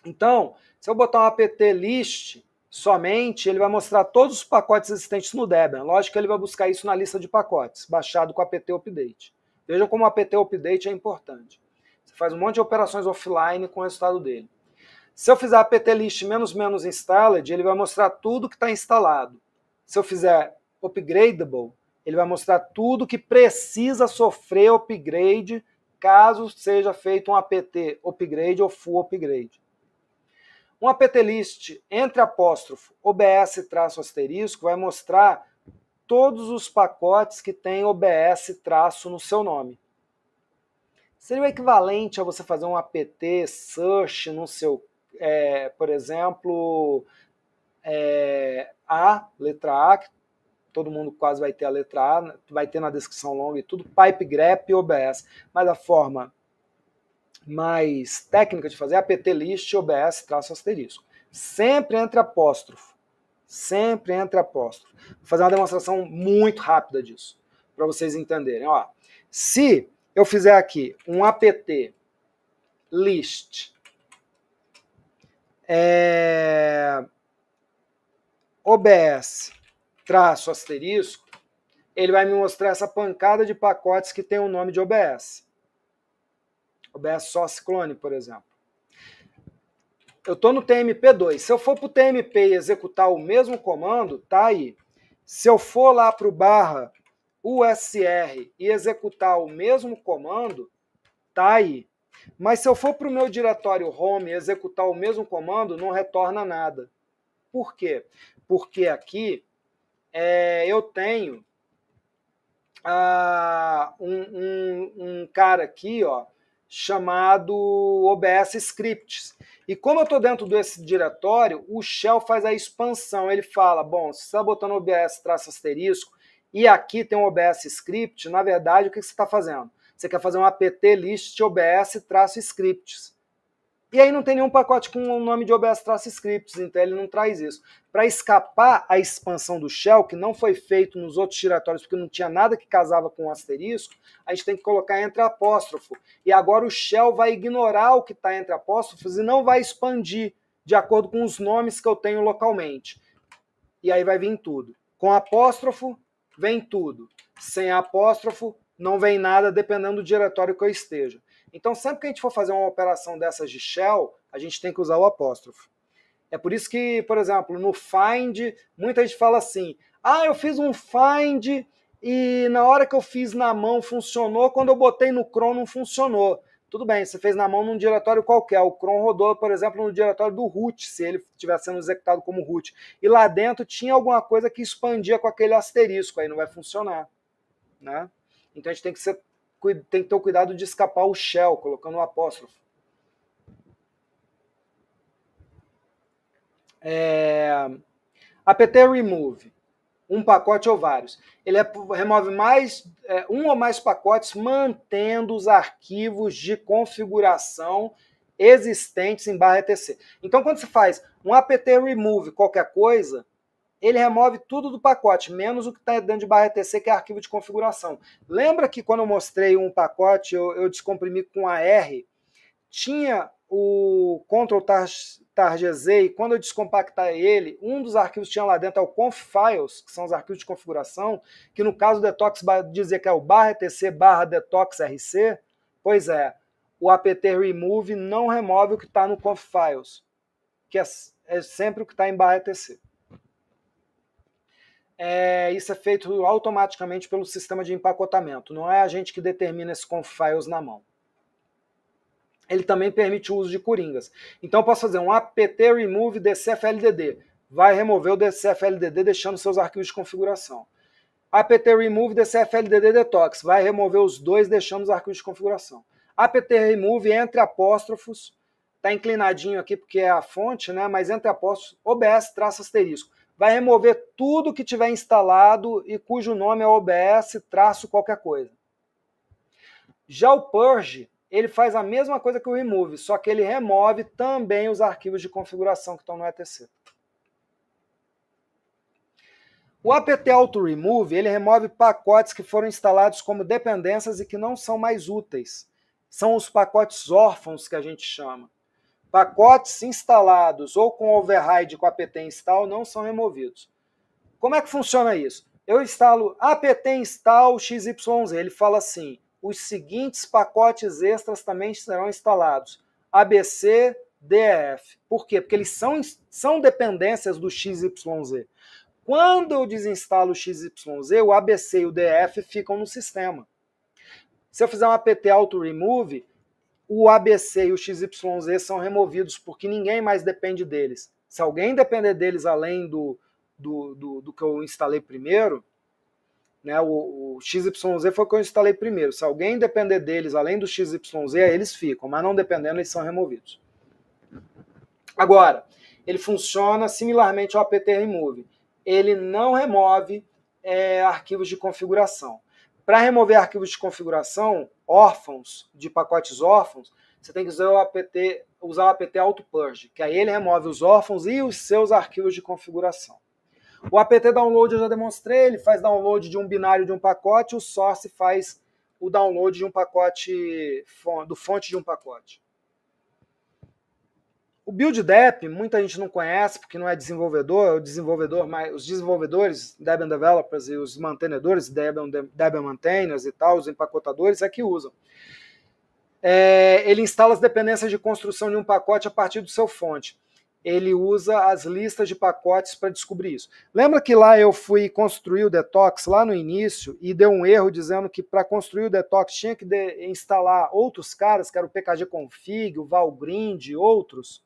Então, se eu botar um apt list somente, ele vai mostrar todos os pacotes existentes no Debian. Lógico que ele vai buscar isso na lista de pacotes, baixado com apt update. Vejam como o apt update é importante. Você faz um monte de operações offline com o resultado dele. Se eu fizer apt list menos menos installed, ele vai mostrar tudo que está instalado. Se eu fizer upgradable, ele vai mostrar tudo que precisa sofrer upgrade caso seja feito um apt upgrade ou full upgrade. Um apt list entre apóstrofo OBS traço asterisco vai mostrar todos os pacotes que tem OBS traço no seu nome. Seria o equivalente a você fazer um apt search no seu, é, por exemplo, é, A, letra A, que todo mundo quase vai ter a letra A, vai ter na descrição longa e tudo, pipe grep OBS. Mas a forma mais técnica de fazer apt list OBS traço asterisco. Sempre entre apóstrofo. Sempre entre apóstrofo. Vou fazer uma demonstração muito rápida disso, para vocês entenderem. Ó, se eu fizer aqui um apt list é, OBS traço asterisco, ele vai me mostrar essa pancada de pacotes que tem o nome de OBS. OBS Source Clone, por exemplo. Eu estou no TMP2. Se eu for para o TMP e executar o mesmo comando, tá aí. Se eu for lá para o barra USR e executar o mesmo comando, tá aí. Mas se eu for para o meu diretório home e executar o mesmo comando, não retorna nada. Por quê? Porque aqui é, eu tenho ah, um, um, um cara aqui, ó, chamado OBS Scripts. E como eu estou dentro desse diretório, o Shell faz a expansão. Ele fala, bom, se você está botando OBS traço asterisco e aqui tem um OBS Script, na verdade, o que você está fazendo? Você quer fazer um apt list OBS traço scripts. E aí não tem nenhum pacote com o nome de OBS traço scripts, então ele não traz isso para escapar à expansão do Shell, que não foi feito nos outros giratórios, porque não tinha nada que casava com o asterisco, a gente tem que colocar entre apóstrofo. E agora o Shell vai ignorar o que está entre apóstrofos e não vai expandir de acordo com os nomes que eu tenho localmente. E aí vai vir tudo. Com apóstrofo, vem tudo. Sem apóstrofo, não vem nada, dependendo do diretório que eu esteja. Então, sempre que a gente for fazer uma operação dessas de shell, a gente tem que usar o apóstrofo. É por isso que, por exemplo, no find, muita gente fala assim: ah, eu fiz um find e na hora que eu fiz na mão funcionou, quando eu botei no cron não funcionou. Tudo bem, você fez na mão num diretório qualquer. O cron rodou, por exemplo, no diretório do root, se ele estiver sendo executado como root. E lá dentro tinha alguma coisa que expandia com aquele asterisco, aí não vai funcionar. Né? Então a gente tem que, ser, tem que ter o cuidado de escapar o shell, colocando o um apóstrofo. é, apt remove, um pacote ou vários. Ele é, remove mais é, um ou mais pacotes, mantendo os arquivos de configuração existentes em barra etc. Então, quando se faz um apt remove qualquer coisa, ele remove tudo do pacote, menos o que está dentro de barra etc, que é arquivo de configuração. Lembra que quando eu mostrei um pacote, eu, eu descomprimi com AR, tinha o Ctrl Target Z, e quando eu descompactar ele, um dos arquivos que tinha lá dentro é o conf files, que são os arquivos de configuração, que no caso do Detox vai dizer que é o barra etc barra detox rc. Pois é, o apt remove não remove o que está no conf files, que é, é sempre o que está em barra etc. É, isso é feito automaticamente pelo sistema de empacotamento, não é a gente que determina esse conf files na mão ele também permite o uso de coringas. Então eu posso fazer um apt remove dcfldd, vai remover o dcfldd deixando seus arquivos de configuração. apt remove dcfldd detox, vai remover os dois deixando os arquivos de configuração. apt remove entre apóstrofos, Está inclinadinho aqui porque é a fonte, né, mas entre apóstrofos obs traço asterisco. Vai remover tudo que tiver instalado e cujo nome é obs traço qualquer coisa. Já o purge ele faz a mesma coisa que o remove, só que ele remove também os arquivos de configuração que estão no etc. O apt auto remove, ele remove pacotes que foram instalados como dependências e que não são mais úteis. São os pacotes órfãos que a gente chama. Pacotes instalados ou com override com apt install não são removidos. Como é que funciona isso? Eu instalo apt install xyz, ele fala assim: os seguintes pacotes extras também serão instalados: ABC, DEF. Por quê? Porque eles são, são dependências do XYZ. Quando eu desinstalo o XYZ, o ABC e o DF ficam no sistema. Se eu fizer um apt auto remove, o ABC e o XYZ são removidos porque ninguém mais depende deles. Se alguém depender deles além do, do, do, do que eu instalei primeiro, né? O, o XYZ foi o que eu instalei primeiro. Se alguém depender deles, além do XYZ, eles ficam, mas não dependendo, eles são removidos. Agora, ele funciona similarmente ao apt remove. Ele não remove é, arquivos de configuração. Para remover arquivos de configuração órfãos, de pacotes órfãos, você tem que usar o apt, usar o apt auto purge, que aí ele remove os órfãos e os seus arquivos de configuração. O apt download eu já demonstrei, ele faz download de um binário de um pacote, o source faz o download de um pacote, do fonte de um pacote. O BuildDep, muita gente não conhece porque não é desenvolvedor, o desenvolvedor, mas os desenvolvedores, Debian Developers e os mantenedores, Debian, Debian Maintainers e tal, os empacotadores, é que usam. É, ele instala as dependências de construção de um pacote a partir do seu fonte ele usa as listas de pacotes para descobrir isso. Lembra que lá eu fui construir o detox lá no início e deu um erro dizendo que para construir o detox tinha que de, instalar outros caras, que era o PKG Config, o Valgrind, e outros.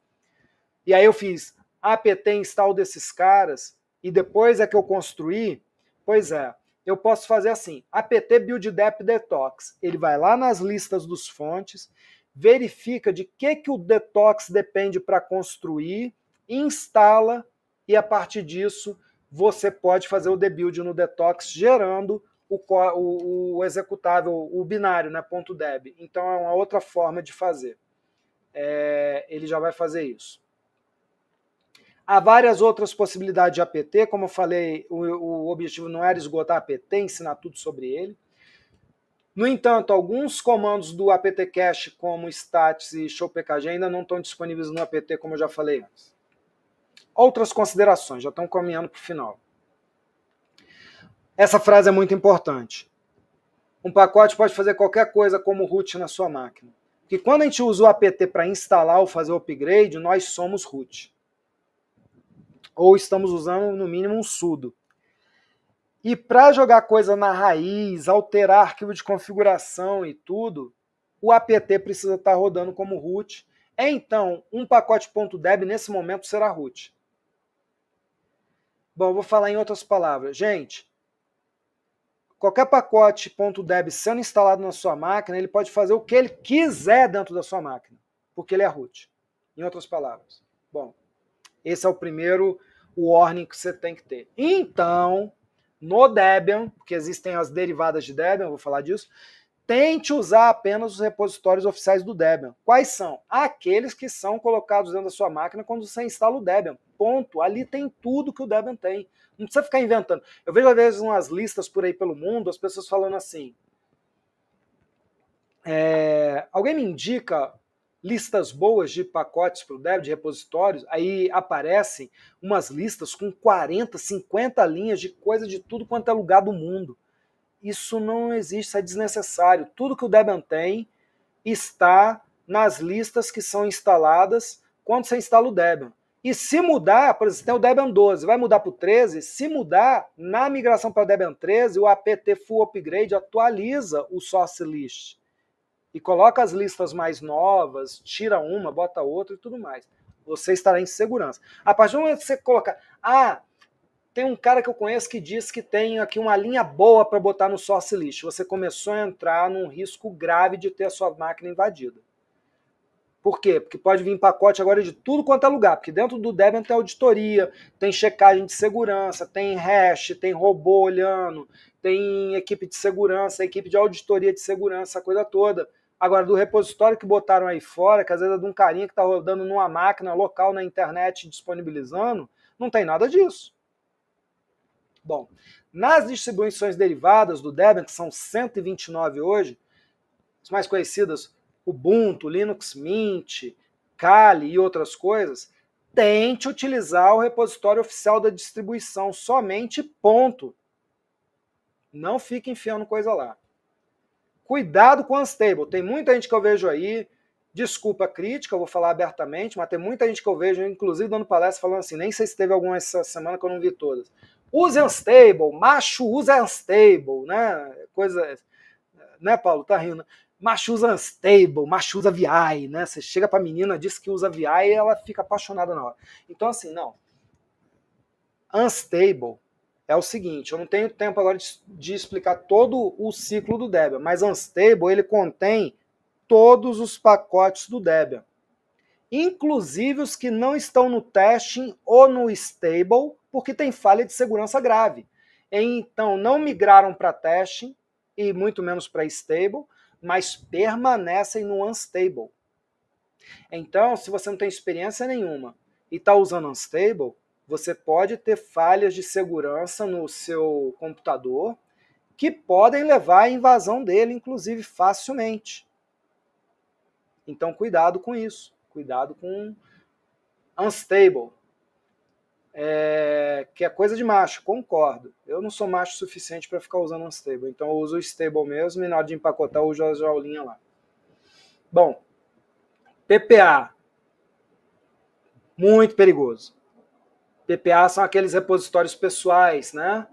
E aí eu fiz apt install desses caras e depois é que eu construí. Pois é, eu posso fazer assim, apt build dep detox. Ele vai lá nas listas dos fontes verifica de que, que o detox depende para construir, instala e a partir disso você pode fazer o debuild no detox gerando o, o, o executável, o binário, né, ponto .deb. Então é uma outra forma de fazer. É, ele já vai fazer isso. Há várias outras possibilidades de APT, como eu falei, o, o objetivo não era esgotar a APT, ensinar tudo sobre ele. No entanto, alguns comandos do apt cache, como stats e showpkg, ainda não estão disponíveis no apt, como eu já falei antes. Outras considerações, já estão caminhando para o final. Essa frase é muito importante. Um pacote pode fazer qualquer coisa como root na sua máquina. Porque quando a gente usa o apt para instalar ou fazer o upgrade, nós somos root. Ou estamos usando, no mínimo, um sudo. E para jogar coisa na raiz, alterar arquivo de configuração e tudo, o apt precisa estar tá rodando como root. É, então, um pacote.deb nesse momento será root. Bom, vou falar em outras palavras. Gente, qualquer pacote.deb sendo instalado na sua máquina, ele pode fazer o que ele quiser dentro da sua máquina, porque ele é root. Em outras palavras. Bom, esse é o primeiro warning que você tem que ter. Então, no Debian, porque existem as derivadas de Debian, vou falar disso, tente usar apenas os repositórios oficiais do Debian. Quais são? Aqueles que são colocados dentro da sua máquina quando você instala o Debian. Ponto. Ali tem tudo que o Debian tem. Não precisa ficar inventando. Eu vejo às vezes umas listas por aí pelo mundo, as pessoas falando assim. É, alguém me indica listas boas de pacotes para o Debian, de repositórios, aí aparecem umas listas com 40, 50 linhas de coisa de tudo quanto é lugar do mundo. Isso não existe, isso é desnecessário. Tudo que o Debian tem está nas listas que são instaladas quando você instala o Debian. E se mudar, por exemplo, tem o Debian 12, vai mudar para o 13, se mudar, na migração para o Debian 13, o apt full upgrade atualiza o source list e coloca as listas mais novas, tira uma, bota outra e tudo mais. Você estará em segurança. A partir do momento que você colocar, ah, tem um cara que eu conheço que diz que tem aqui uma linha boa para botar no source list. Você começou a entrar num risco grave de ter a sua máquina invadida. Por quê? Porque pode vir pacote agora de tudo quanto é lugar, porque dentro do Debian tem auditoria, tem checagem de segurança, tem hash, tem robô olhando, tem equipe de segurança, equipe de auditoria de segurança, a coisa toda. Agora, do repositório que botaram aí fora, que às vezes é de um carinha que está rodando numa máquina local na internet disponibilizando, não tem nada disso. Bom, nas distribuições derivadas do Debian, que são 129 hoje, as mais conhecidas, Ubuntu, Linux Mint, Kali e outras coisas, tente utilizar o repositório oficial da distribuição somente, ponto. Não fique enfiando coisa lá. Cuidado com unstable. Tem muita gente que eu vejo aí, desculpa a crítica, eu vou falar abertamente, mas tem muita gente que eu vejo, inclusive dando palestra, falando assim, nem sei se teve alguma essa semana que eu não vi todas. Use unstable, macho usa unstable, né? Coisa... Né, Paulo? Tá rindo. Macho usa unstable, macho usa VI, né? Você chega pra menina, diz que usa VI e ela fica apaixonada na hora. Então, assim, não. Unstable é o seguinte: eu não tenho tempo agora de, de explicar todo o ciclo do Debian, mas Unstable ele contém todos os pacotes do Debian, inclusive os que não estão no testing ou no stable, porque tem falha de segurança grave. Então, não migraram para testing e muito menos para stable, mas permanecem no unstable. Então, se você não tem experiência nenhuma e está usando unstable, você pode ter falhas de segurança no seu computador que podem levar à invasão dele, inclusive facilmente. Então, cuidado com isso. Cuidado com unstable, é, que é coisa de macho, concordo. Eu não sou macho suficiente para ficar usando unstable, então eu uso o stable mesmo e na hora de empacotar eu uso a jaulinha lá. Bom, PPA, muito perigoso. PPA são aqueles repositórios pessoais, né?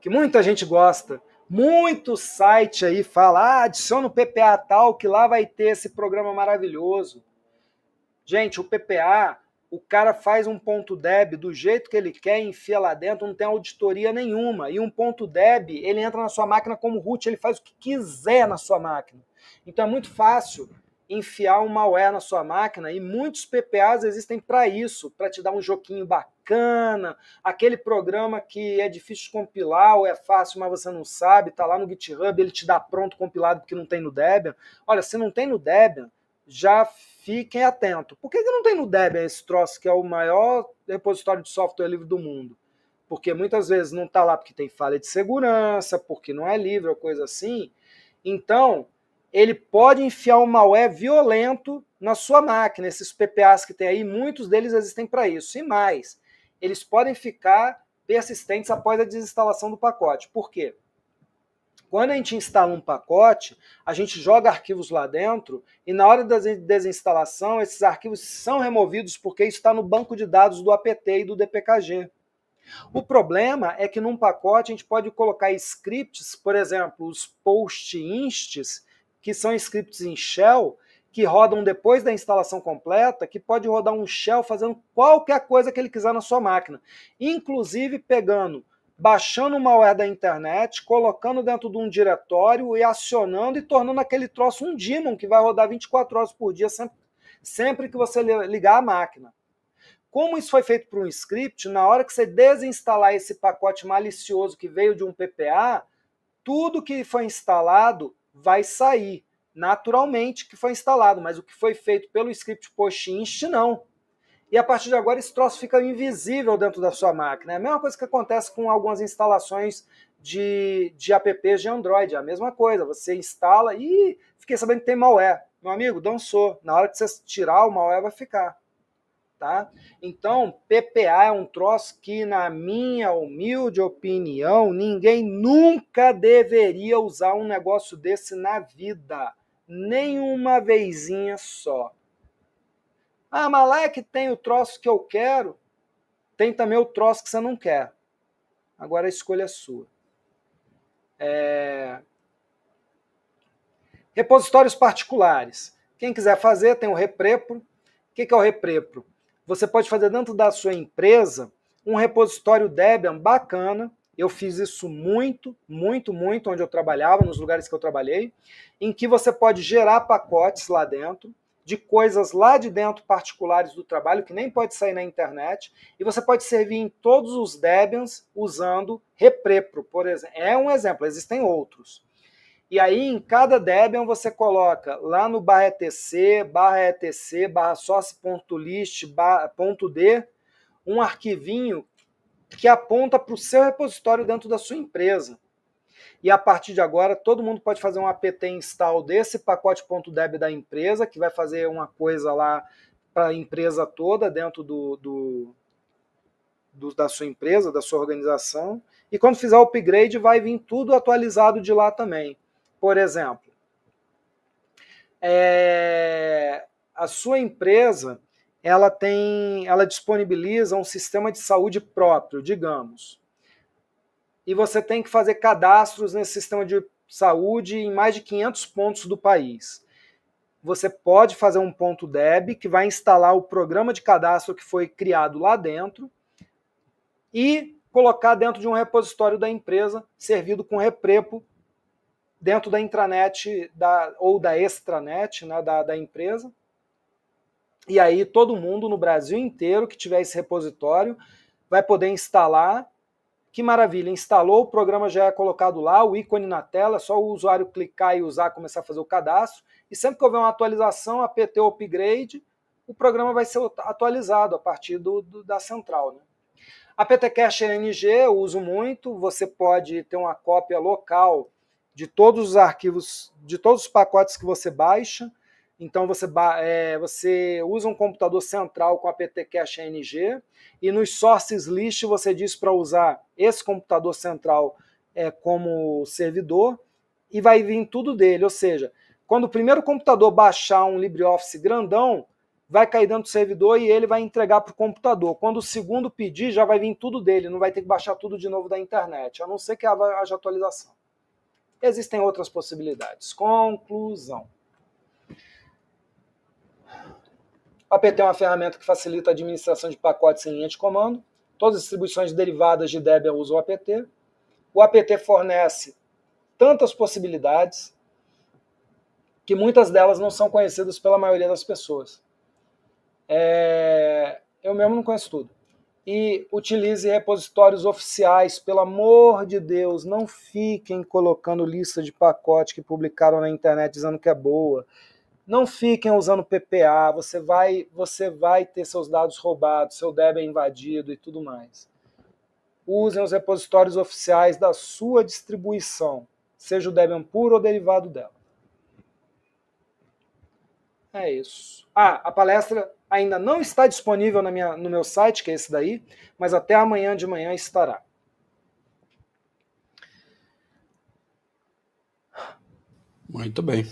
Que muita gente gosta. Muito site aí fala: ah, adiciona o PPA tal, que lá vai ter esse programa maravilhoso. Gente, o PPA, o cara faz um ponto deb do jeito que ele quer, enfia lá dentro, não tem auditoria nenhuma. E um ponto deb, ele entra na sua máquina como root, ele faz o que quiser na sua máquina. Então é muito fácil enfiar um malware na sua máquina e muitos PPAs existem para isso, para te dar um joquinho bacana bacana, aquele programa que é difícil compilar ou é fácil, mas você não sabe, tá lá no GitHub, ele te dá pronto compilado porque não tem no Debian. Olha, se não tem no Debian, já fiquem atentos. Por que, que não tem no Debian esse troço que é o maior repositório de software livre do mundo? Porque muitas vezes não está lá porque tem falha de segurança, porque não é livre ou coisa assim. Então, ele pode enfiar um malware violento na sua máquina. Esses PPAs que tem aí, muitos deles existem para isso. E mais, eles podem ficar persistentes após a desinstalação do pacote. Por quê? Quando a gente instala um pacote, a gente joga arquivos lá dentro e na hora da desinstalação, esses arquivos são removidos porque isso está no banco de dados do APT e do DPKG. O problema é que num pacote a gente pode colocar scripts, por exemplo, os post-insts, que são scripts em shell, que rodam depois da instalação completa, que pode rodar um shell fazendo qualquer coisa que ele quiser na sua máquina, inclusive pegando, baixando uma malware da internet, colocando dentro de um diretório e acionando e tornando aquele troço um daemon que vai rodar 24 horas por dia sempre, sempre que você ligar a máquina. Como isso foi feito por um script, na hora que você desinstalar esse pacote malicioso que veio de um PPA, tudo que foi instalado vai sair naturalmente que foi instalado, mas o que foi feito pelo script post Postinst não. E a partir de agora esse troço fica invisível dentro da sua máquina. É a mesma coisa que acontece com algumas instalações de, de apps de Android, é a mesma coisa. Você instala e fiquei sabendo que tem malware. Meu amigo, dançou. Na hora que você tirar, o malware vai ficar. Tá? Então, PPA é um troço que, na minha humilde opinião, ninguém nunca deveria usar um negócio desse na vida nenhuma vezinha só. Ah, mas lá é que tem o troço que eu quero, tem também o troço que você não quer. Agora a escolha é sua. É... Repositórios particulares. Quem quiser fazer, tem o Reprepro. O que é o Reprepro? Você pode fazer dentro da sua empresa um repositório Debian bacana, eu fiz isso muito, muito, muito onde eu trabalhava, nos lugares que eu trabalhei, em que você pode gerar pacotes lá dentro de coisas lá de dentro particulares do trabalho que nem pode sair na internet e você pode servir em todos os Debians usando Reprepro, por exemplo. É um exemplo, existem outros. E aí, em cada Debian, você coloca lá no barra etc, barra etc, barra source.list, ponto D, um arquivinho que aponta para o seu repositório dentro da sua empresa. E a partir de agora, todo mundo pode fazer um apt install desse pacote.deb da empresa, que vai fazer uma coisa lá para a empresa toda dentro do, do, do, da sua empresa, da sua organização. E quando fizer o upgrade, vai vir tudo atualizado de lá também. Por exemplo, é, a sua empresa ela tem, ela disponibiliza um sistema de saúde próprio, digamos. E você tem que fazer cadastros nesse sistema de saúde em mais de 500 pontos do país. Você pode fazer um ponto DEB que vai instalar o programa de cadastro que foi criado lá dentro e colocar dentro de um repositório da empresa, servido com reprepo dentro da intranet da, ou da extranet né, da, da empresa e aí todo mundo no Brasil inteiro que tiver esse repositório vai poder instalar. Que maravilha, instalou, o programa já é colocado lá, o ícone na tela, é só o usuário clicar e usar, começar a fazer o cadastro. E sempre que houver uma atualização, apt upgrade, o programa vai ser atualizado a partir do, do da central. Né? A PTCache é NG eu uso muito, você pode ter uma cópia local de todos os arquivos, de todos os pacotes que você baixa, então você, é, você usa um computador central com a PT Cache NG e nos sources list você diz para usar esse computador central é, como servidor e vai vir tudo dele. Ou seja, quando o primeiro computador baixar um LibreOffice grandão, vai cair dentro do servidor e ele vai entregar para o computador. Quando o segundo pedir, já vai vir tudo dele, não vai ter que baixar tudo de novo da internet, a não ser que haja atualização. Existem outras possibilidades. Conclusão. O APT é uma ferramenta que facilita a administração de pacotes em linha de comando. Todas as distribuições derivadas de Debian usam o APT. O APT fornece tantas possibilidades que muitas delas não são conhecidas pela maioria das pessoas. É... Eu mesmo não conheço tudo. E utilize repositórios oficiais, pelo amor de Deus, não fiquem colocando lista de pacote que publicaram na internet dizendo que é boa, não fiquem usando PPA, você vai, você vai ter seus dados roubados, seu Debian é invadido e tudo mais. Usem os repositórios oficiais da sua distribuição, seja o Debian puro ou derivado dela. É isso. Ah, a palestra ainda não está disponível na minha, no meu site, que é esse daí, mas até amanhã de manhã estará. Muito bem.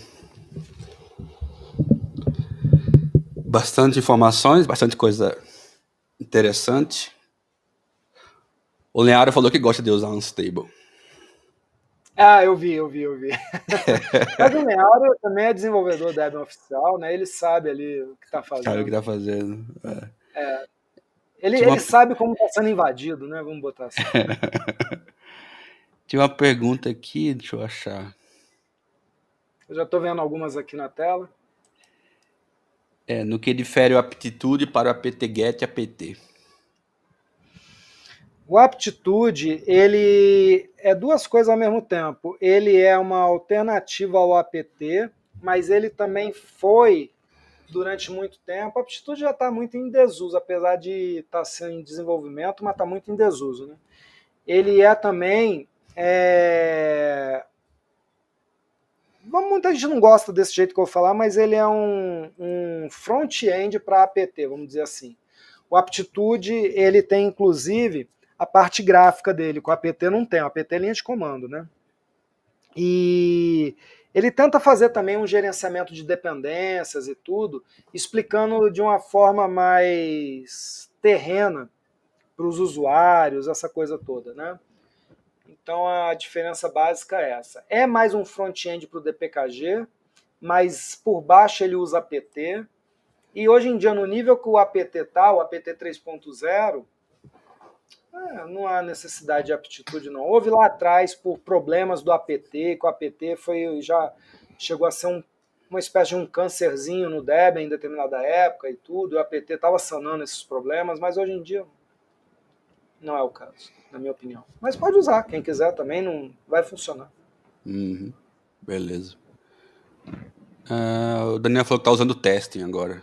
bastante informações, bastante coisa interessante. O Leonardo falou que gosta de usar Unstable. Ah, eu vi, eu vi, eu vi. Mas o Leonardo também é desenvolvedor da Debian oficial, né? Ele sabe ali o que está fazendo. Sabe o que está fazendo. É. É. Ele, ele sabe como está sendo invadido, né? Vamos botar assim. Tinha uma pergunta aqui, deixa eu achar. Eu já estou vendo algumas aqui na tela. É, no que difere o aptitude para o apt-get e apt. O aptitude, ele é duas coisas ao mesmo tempo. Ele é uma alternativa ao apt, mas ele também foi durante muito tempo. A aptitude já está muito em desuso, apesar de estar tá sendo em desenvolvimento, mas está muito em desuso. Né? Ele é também é, muita gente não gosta desse jeito que eu vou falar, mas ele é um, um front-end para APT, vamos dizer assim. O Aptitude, ele tem inclusive a parte gráfica dele, que o APT não tem, o APT é linha de comando, né? E ele tenta fazer também um gerenciamento de dependências e tudo, explicando de uma forma mais terrena para os usuários, essa coisa toda, né? Então a diferença básica é essa. É mais um front-end para o DPKG, mas por baixo ele usa APT. E hoje em dia, no nível que o APT está, o APT 3.0, é, não há necessidade de aptitude, não. Houve lá atrás por problemas do APT, que o APT foi, já chegou a ser um, uma espécie de um câncerzinho no Debian em determinada época e tudo. E o APT estava sanando esses problemas, mas hoje em dia não é o caso na minha opinião. Mas pode usar, quem quiser também não vai funcionar. Uhum. Beleza. Uh, o Daniel falou que tá usando o testing agora.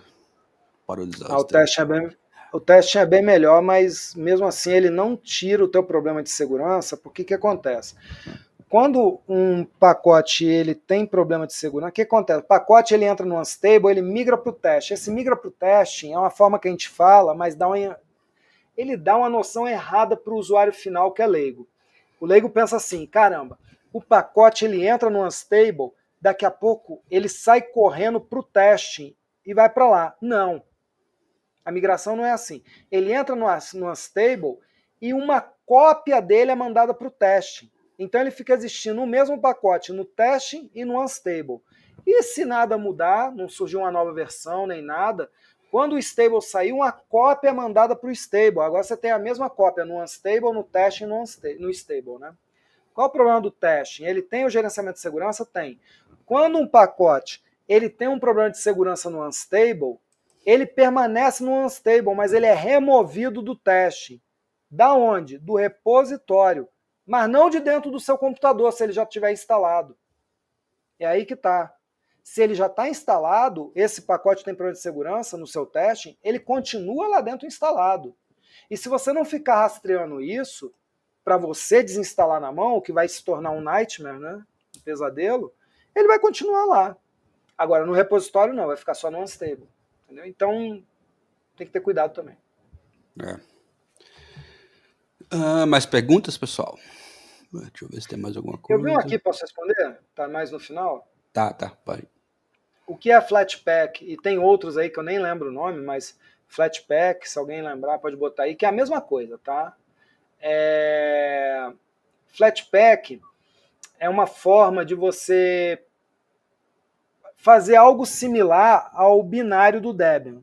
Para o desastre. Ah, o teste é bem, o teste é bem melhor, mas mesmo assim ele não tira o teu problema de segurança, porque que acontece? Quando um pacote ele tem problema de segurança, o que acontece? O pacote ele entra no unstable, ele migra para o teste. Esse migra para o testing é uma forma que a gente fala, mas dá uma, ele dá uma noção errada para o usuário final que é leigo. O leigo pensa assim, caramba, o pacote ele entra no unstable, daqui a pouco ele sai correndo para o testing e vai para lá. Não, a migração não é assim. Ele entra no, no unstable e uma cópia dele é mandada para o testing. Então ele fica existindo o mesmo pacote no testing e no unstable. E se nada mudar, não surgiu uma nova versão nem nada, quando o stable saiu, uma cópia é mandada para o stable. Agora você tem a mesma cópia no unstable, no teste e no, stable, né? Qual o problema do teste? Ele tem o gerenciamento de segurança? Tem. Quando um pacote ele tem um problema de segurança no unstable, ele permanece no unstable, mas ele é removido do teste. Da onde? Do repositório, mas não de dentro do seu computador, se ele já tiver instalado. É aí que está se ele já está instalado, esse pacote tem problema de segurança no seu teste, ele continua lá dentro instalado. E se você não ficar rastreando isso, para você desinstalar na mão, o que vai se tornar um nightmare, né? um pesadelo, ele vai continuar lá. Agora, no repositório, não, vai ficar só no unstable. Entendeu? Então, tem que ter cuidado também. É. Ah, mais perguntas, pessoal? Deixa eu ver se tem mais alguma coisa. Eu vi um aqui, posso responder? Tá mais no final? Tá, tá, pode o que é Flatpak? E tem outros aí que eu nem lembro o nome, mas Flatpak, se alguém lembrar, pode botar aí, que é a mesma coisa, tá? É... Flatpak é uma forma de você fazer algo similar ao binário do Debian.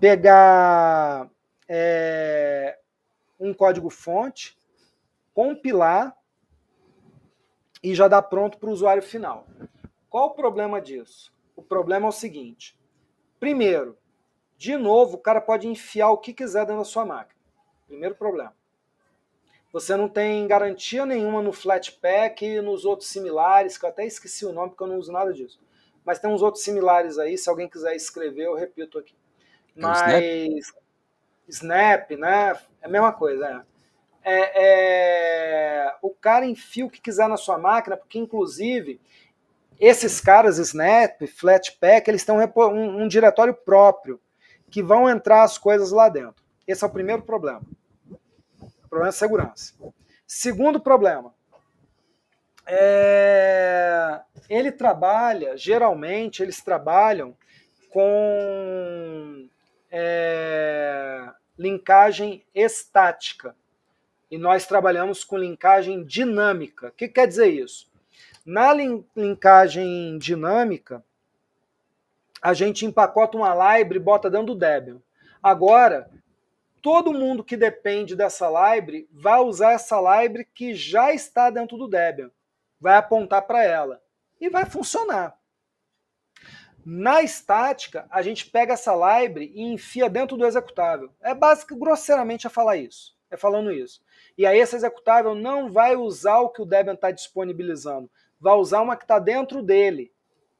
Pegar é, um código-fonte, compilar e já dar pronto para o usuário final. Qual o problema disso? O problema é o seguinte: primeiro, de novo, o cara pode enfiar o que quiser dentro da sua máquina. Primeiro problema. Você não tem garantia nenhuma no Flatpak e nos outros similares, que eu até esqueci o nome porque eu não uso nada disso. Mas tem uns outros similares aí, se alguém quiser escrever, eu repito aqui. É Mas snap? snap? né? É a mesma coisa. É. é, é... O cara enfia o que quiser na sua máquina, porque inclusive esses caras, Snap, Flatpak, eles têm um, um diretório próprio, que vão entrar as coisas lá dentro. Esse é o primeiro problema. O problema é segurança. Segundo problema, é... ele trabalha, geralmente eles trabalham com é... linkagem estática. E nós trabalhamos com linkagem dinâmica. O que quer dizer isso? Na linkagem dinâmica, a gente empacota uma library e bota dentro do Debian. Agora, todo mundo que depende dessa library vai usar essa library que já está dentro do Debian, vai apontar para ela e vai funcionar. Na estática, a gente pega essa library e enfia dentro do executável. É basicamente grosseiramente a é falar isso, é falando isso. E aí esse executável não vai usar o que o Debian está disponibilizando, vai usar uma que está dentro dele.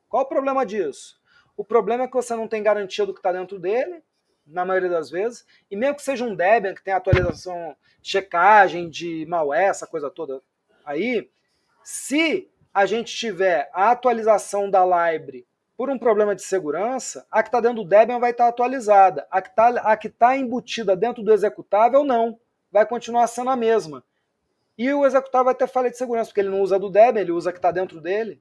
Qual o problema disso? O problema é que você não tem garantia do que está dentro dele, na maioria das vezes, e mesmo que seja um Debian que tem atualização, checagem de malware, essa coisa toda aí, se a gente tiver a atualização da Libre por um problema de segurança, a que está dentro do Debian vai estar tá atualizada. A que está tá embutida dentro do executável, não. Vai continuar sendo a mesma. E o executável até falha de segurança, porque ele não usa do Debian, ele usa que está dentro dele.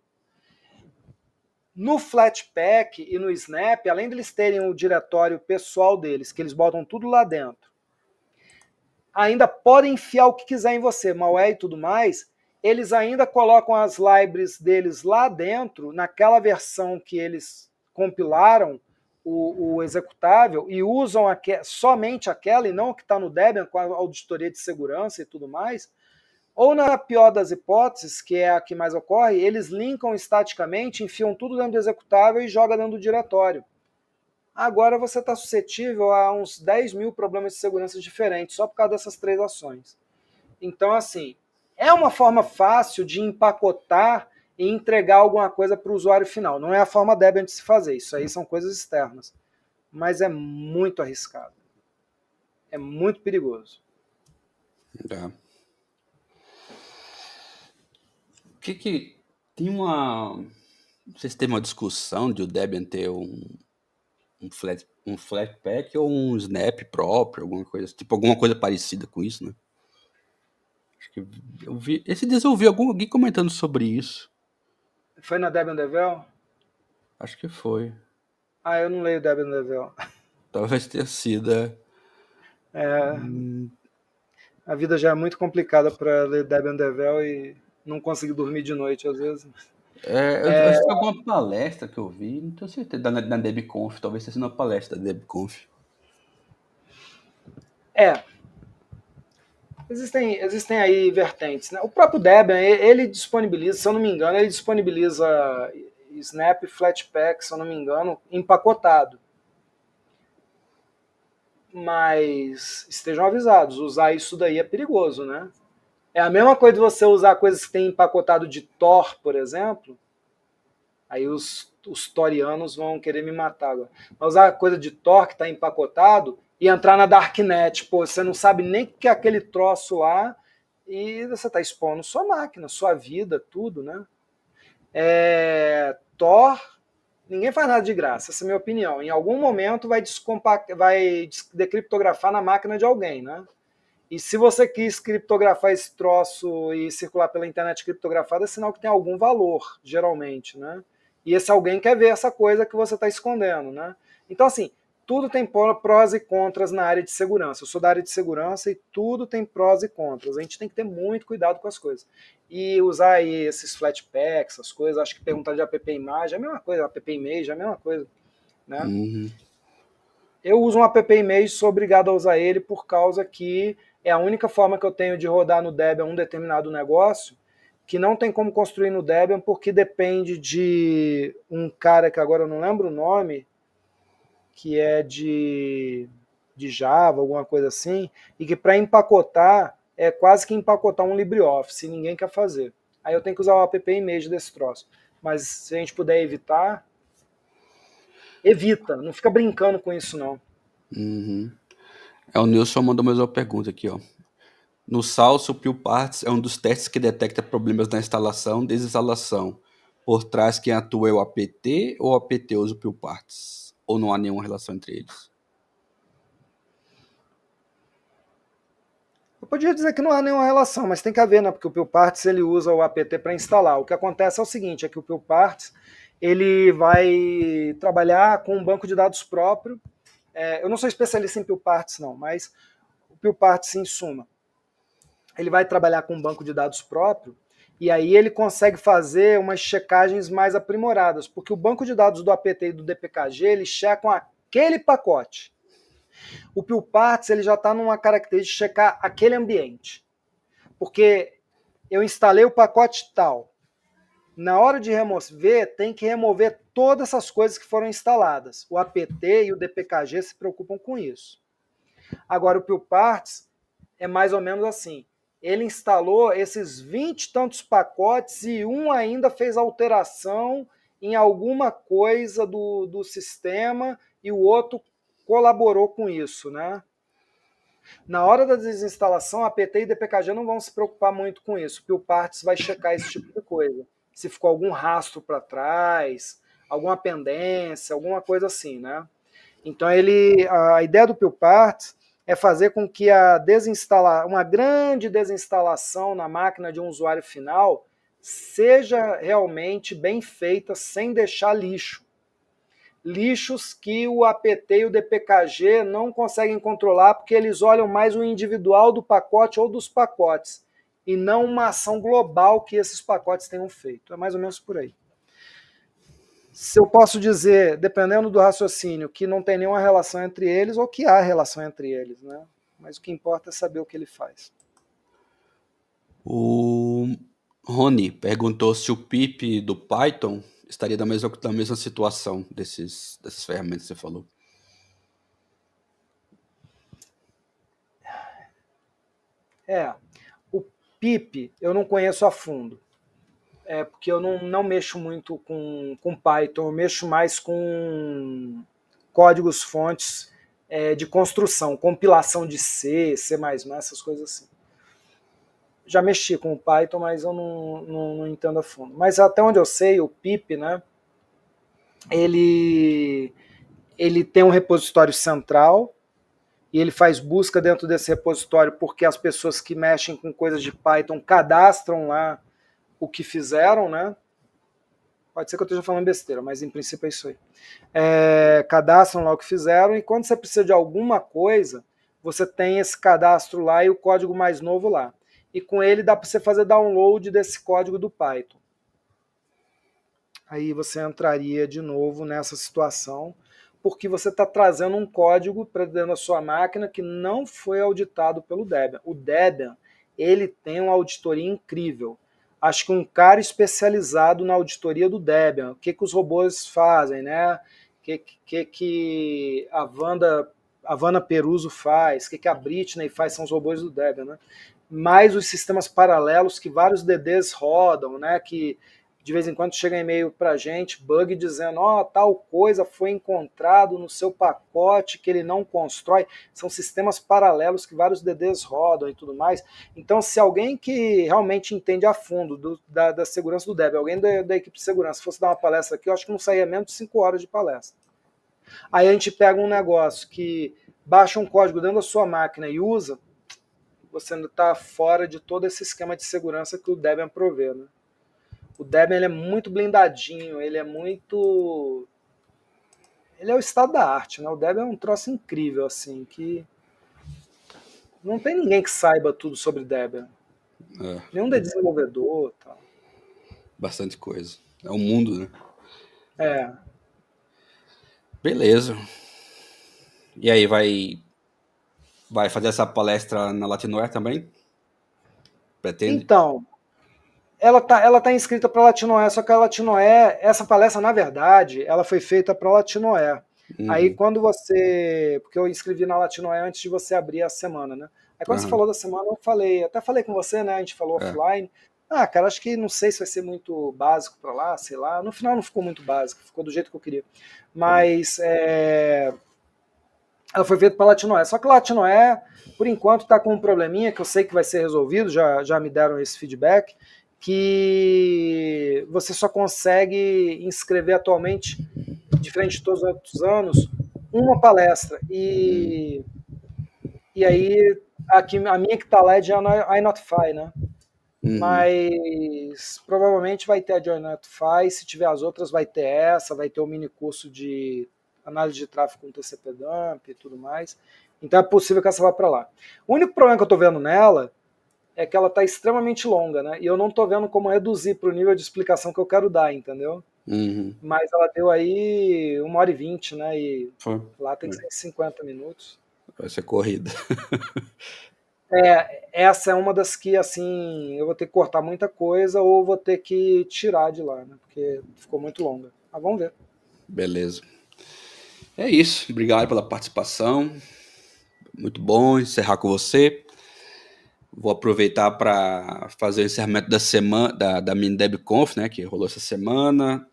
No Flatpak e no Snap, além deles terem o diretório pessoal deles, que eles botam tudo lá dentro, ainda podem enfiar o que quiser em você, malware e tudo mais, eles ainda colocam as libraries deles lá dentro, naquela versão que eles compilaram o, o executável, e usam aque, somente aquela e não o que está no Debian, com a auditoria de segurança e tudo mais, ou, na pior das hipóteses, que é a que mais ocorre, eles linkam estaticamente, enfiam tudo dentro do executável e jogam dentro do diretório. Agora você está suscetível a uns 10 mil problemas de segurança diferentes só por causa dessas três ações. Então, assim, é uma forma fácil de empacotar e entregar alguma coisa para o usuário final. Não é a forma Debian de se fazer, isso aí são coisas externas. Mas é muito arriscado. É muito perigoso. Tá. que que tem uma não sei se tem uma discussão de o Debian ter um, um, flat, um Flatpak ou um Snap próprio, alguma coisa, tipo alguma coisa parecida com isso, né? Acho que eu vi, esse dias eu vi algum, alguém comentando sobre isso. Foi na Debian Devel? Acho que foi. Ah, eu não leio Debian Devel. Talvez tenha sido. É. é, hum... A vida já é muito complicada para ler Debian Devel e não consegui dormir de noite às vezes. É, eu, é... Acho que alguma palestra que eu vi, não tenho certeza, na, DebConf, talvez tenha sido uma palestra da DebConf. É. Existem, existem aí vertentes. Né? O próprio Debian, ele disponibiliza, se eu não me engano, ele disponibiliza Snap Flatpak, se eu não me engano, empacotado. Mas estejam avisados, usar isso daí é perigoso, né? É a mesma coisa de você usar coisas que tem empacotado de Thor, por exemplo. Aí os, os torianos vão querer me matar agora. Mas usar coisa de Thor que está empacotado e entrar na Darknet. Pô, você não sabe nem o que é aquele troço lá e você está expondo sua máquina, sua vida, tudo, né? É, Thor, ninguém faz nada de graça, essa é a minha opinião. Em algum momento vai, vai decriptografar na máquina de alguém, né? E se você quis criptografar esse troço e circular pela internet criptografada, é sinal que tem algum valor, geralmente, né? E esse alguém quer ver essa coisa que você está escondendo, né? Então, assim, tudo tem prós e contras na área de segurança. Eu sou da área de segurança e tudo tem prós e contras. A gente tem que ter muito cuidado com as coisas. E usar aí esses flatpacks, essas coisas, acho que perguntar de app imagem é a mesma coisa, app image é a mesma coisa, né? Uhum. Eu uso um app image, sou obrigado a usar ele por causa que é a única forma que eu tenho de rodar no Debian um determinado negócio, que não tem como construir no Debian porque depende de um cara que agora eu não lembro o nome, que é de, de Java, alguma coisa assim, e que para empacotar é quase que empacotar um LibreOffice, ninguém quer fazer. Aí eu tenho que usar o app image desse troço. Mas se a gente puder evitar, evita, não fica brincando com isso não. Uhum. É, o Nilson mandou mais uma pergunta aqui, ó. No SAL, supriu Parts é um dos testes que detecta problemas na instalação e desinstalação. Por trás, quem atua é o APT ou o APT usa o Parts? Ou não há nenhuma relação entre eles? Eu podia dizer que não há nenhuma relação, mas tem que haver, né? Porque o Parts ele usa o APT para instalar. O que acontece é o seguinte, é que o Parts ele vai trabalhar com um banco de dados próprio é, eu não sou especialista em Peel Parts, não, mas o Peel Parts, em suma, ele vai trabalhar com um banco de dados próprio e aí ele consegue fazer umas checagens mais aprimoradas, porque o banco de dados do APT e do DPKG, eles checam aquele pacote. O Peel Parts, ele já está numa característica de checar aquele ambiente. Porque eu instalei o pacote tal, na hora de remover, tem que remover todas essas coisas que foram instaladas. O APT e o DPKG se preocupam com isso. Agora, o Pio Parts é mais ou menos assim. Ele instalou esses 20 tantos pacotes e um ainda fez alteração em alguma coisa do, do sistema e o outro colaborou com isso, né? Na hora da desinstalação, a PT e DPKG não vão se preocupar muito com isso, O Pio Parts vai checar esse tipo de coisa se ficou algum rastro para trás, alguma pendência, alguma coisa assim, né? Então ele, a ideia do Peel é fazer com que a desinstala, uma grande desinstalação na máquina de um usuário final seja realmente bem feita sem deixar lixo. Lixos que o APT e o DPKG não conseguem controlar porque eles olham mais o individual do pacote ou dos pacotes e não uma ação global que esses pacotes tenham feito. É mais ou menos por aí. Se eu posso dizer, dependendo do raciocínio, que não tem nenhuma relação entre eles ou que há relação entre eles, né? Mas o que importa é saber o que ele faz. O Rony perguntou se o PIP do Python estaria da mesma, da mesma situação desses, dessas ferramentas que você falou. É, PIP eu não conheço a fundo, é porque eu não, não mexo muito com, com Python, eu mexo mais com códigos fontes é, de construção, compilação de C, C++, essas coisas assim. Já mexi com o Python, mas eu não, não, não entendo a fundo. Mas até onde eu sei, o PIP, né, ele, ele tem um repositório central, e ele faz busca dentro desse repositório porque as pessoas que mexem com coisas de Python cadastram lá o que fizeram, né? Pode ser que eu esteja falando besteira, mas em princípio é isso aí. É, cadastram lá o que fizeram e quando você precisa de alguma coisa, você tem esse cadastro lá e o código mais novo lá. E com ele dá para você fazer download desse código do Python. Aí você entraria de novo nessa situação porque você está trazendo um código para dentro da sua máquina que não foi auditado pelo Debian. O Debian, ele tem uma auditoria incrível. Acho que um cara especializado na auditoria do Debian, o que, que os robôs fazem, né? O que, que, que a Wanda a Peruso faz, o que, que a Britney faz, são os robôs do Debian, né? Mais os sistemas paralelos que vários DDs rodam, né? Que de vez em quando chega e-mail para gente, bug, dizendo: ó, oh, tal coisa foi encontrado no seu pacote que ele não constrói. São sistemas paralelos que vários DDs rodam e tudo mais. Então, se alguém que realmente entende a fundo do, da, da, segurança do Debian, alguém da, da, equipe de segurança, fosse dar uma palestra aqui, eu acho que não saía menos de 5 horas de palestra. Aí a gente pega um negócio que baixa um código dentro da sua máquina e usa, você ainda está fora de todo esse esquema de segurança que o Debian provê, né? O Deben ele é muito blindadinho, ele é muito. Ele é o estado da arte, né? O Deben é um troço incrível, assim, que. Não tem ninguém que saiba tudo sobre Debian. É. Nenhum de desenvolvedor tal. Bastante coisa. É o um mundo, né? É. Beleza. E aí, vai vai fazer essa palestra na Latinoer também? Pretende? Então, ela tá, ela tá inscrita para Latinoé, só que a Latinoé, essa palestra, na verdade, ela foi feita para Latinoé. Uhum. Aí quando você. Porque eu inscrevi na Latinoé antes de você abrir a semana, né? Aí quando uhum. você falou da semana, eu falei, até falei com você, né? A gente falou é. offline. Ah, cara, acho que não sei se vai ser muito básico para lá, sei lá. No final não ficou muito básico, ficou do jeito que eu queria. Mas uhum. é... ela foi feita para Latinoé. Só que Latinoé, por enquanto, está com um probleminha que eu sei que vai ser resolvido, já, já me deram esse feedback que você só consegue inscrever atualmente, diferente de todos os outros anos, uma palestra. E, e aí a, a minha que está led é a Inotify, né? Uhum. Mas provavelmente vai ter a de se tiver as outras vai ter essa, vai ter o um mini curso de análise de tráfego com TCP Dump e tudo mais. Então é possível que essa vá para lá. O único problema que eu estou vendo nela é que ela está extremamente longa, né? E eu não estou vendo como reduzir para o nível de explicação que eu quero dar, entendeu? Uhum. Mas ela deu aí uma hora e vinte, né? E Foi. lá tem ser 50 minutos. Vai ser corrida. é, essa é uma das que, assim, eu vou ter que cortar muita coisa ou vou ter que tirar de lá, né? Porque ficou muito longa. Mas ah, vamos ver. Beleza. É isso. Obrigado pela participação. Muito bom encerrar com você. Vou aproveitar para fazer o encerramento da semana da, da MinDeb Conf, né, que rolou essa semana.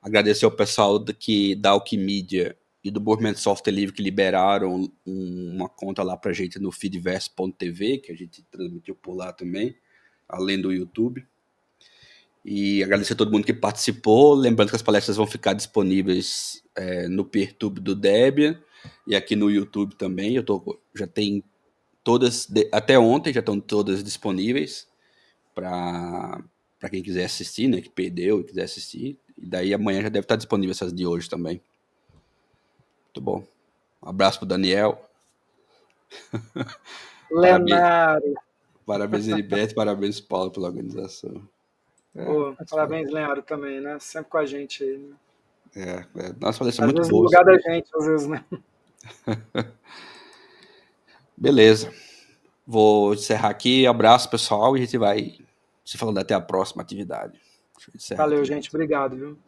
Agradecer ao pessoal do, que, da Alquimídia e do Movimento Software Livre que liberaram uma conta lá para a gente no feedverse.tv, que a gente transmitiu por lá também, além do YouTube. E agradecer a todo mundo que participou. Lembrando que as palestras vão ficar disponíveis é, no Pertube do Debian e aqui no YouTube também. Eu tô, já tem todas de, até ontem já estão todas disponíveis para para quem quiser assistir, né, que perdeu e quiser assistir. E daí amanhã já deve estar disponível essas de hoje também. Muito bom. Um abraço pro Daniel. Leonardo. Parabéns, Heriberto, parabéns, Paulo, pela organização. É, Pô, parabéns, Leonardo, também, né? Sempre com a gente aí, né? É, é, nossa palestra é muito boa. lugar da gente, às vezes, né? Beleza. Vou encerrar aqui. Abraço, pessoal, e a gente vai se falando até a próxima atividade. Valeu, aqui. gente. Obrigado, viu?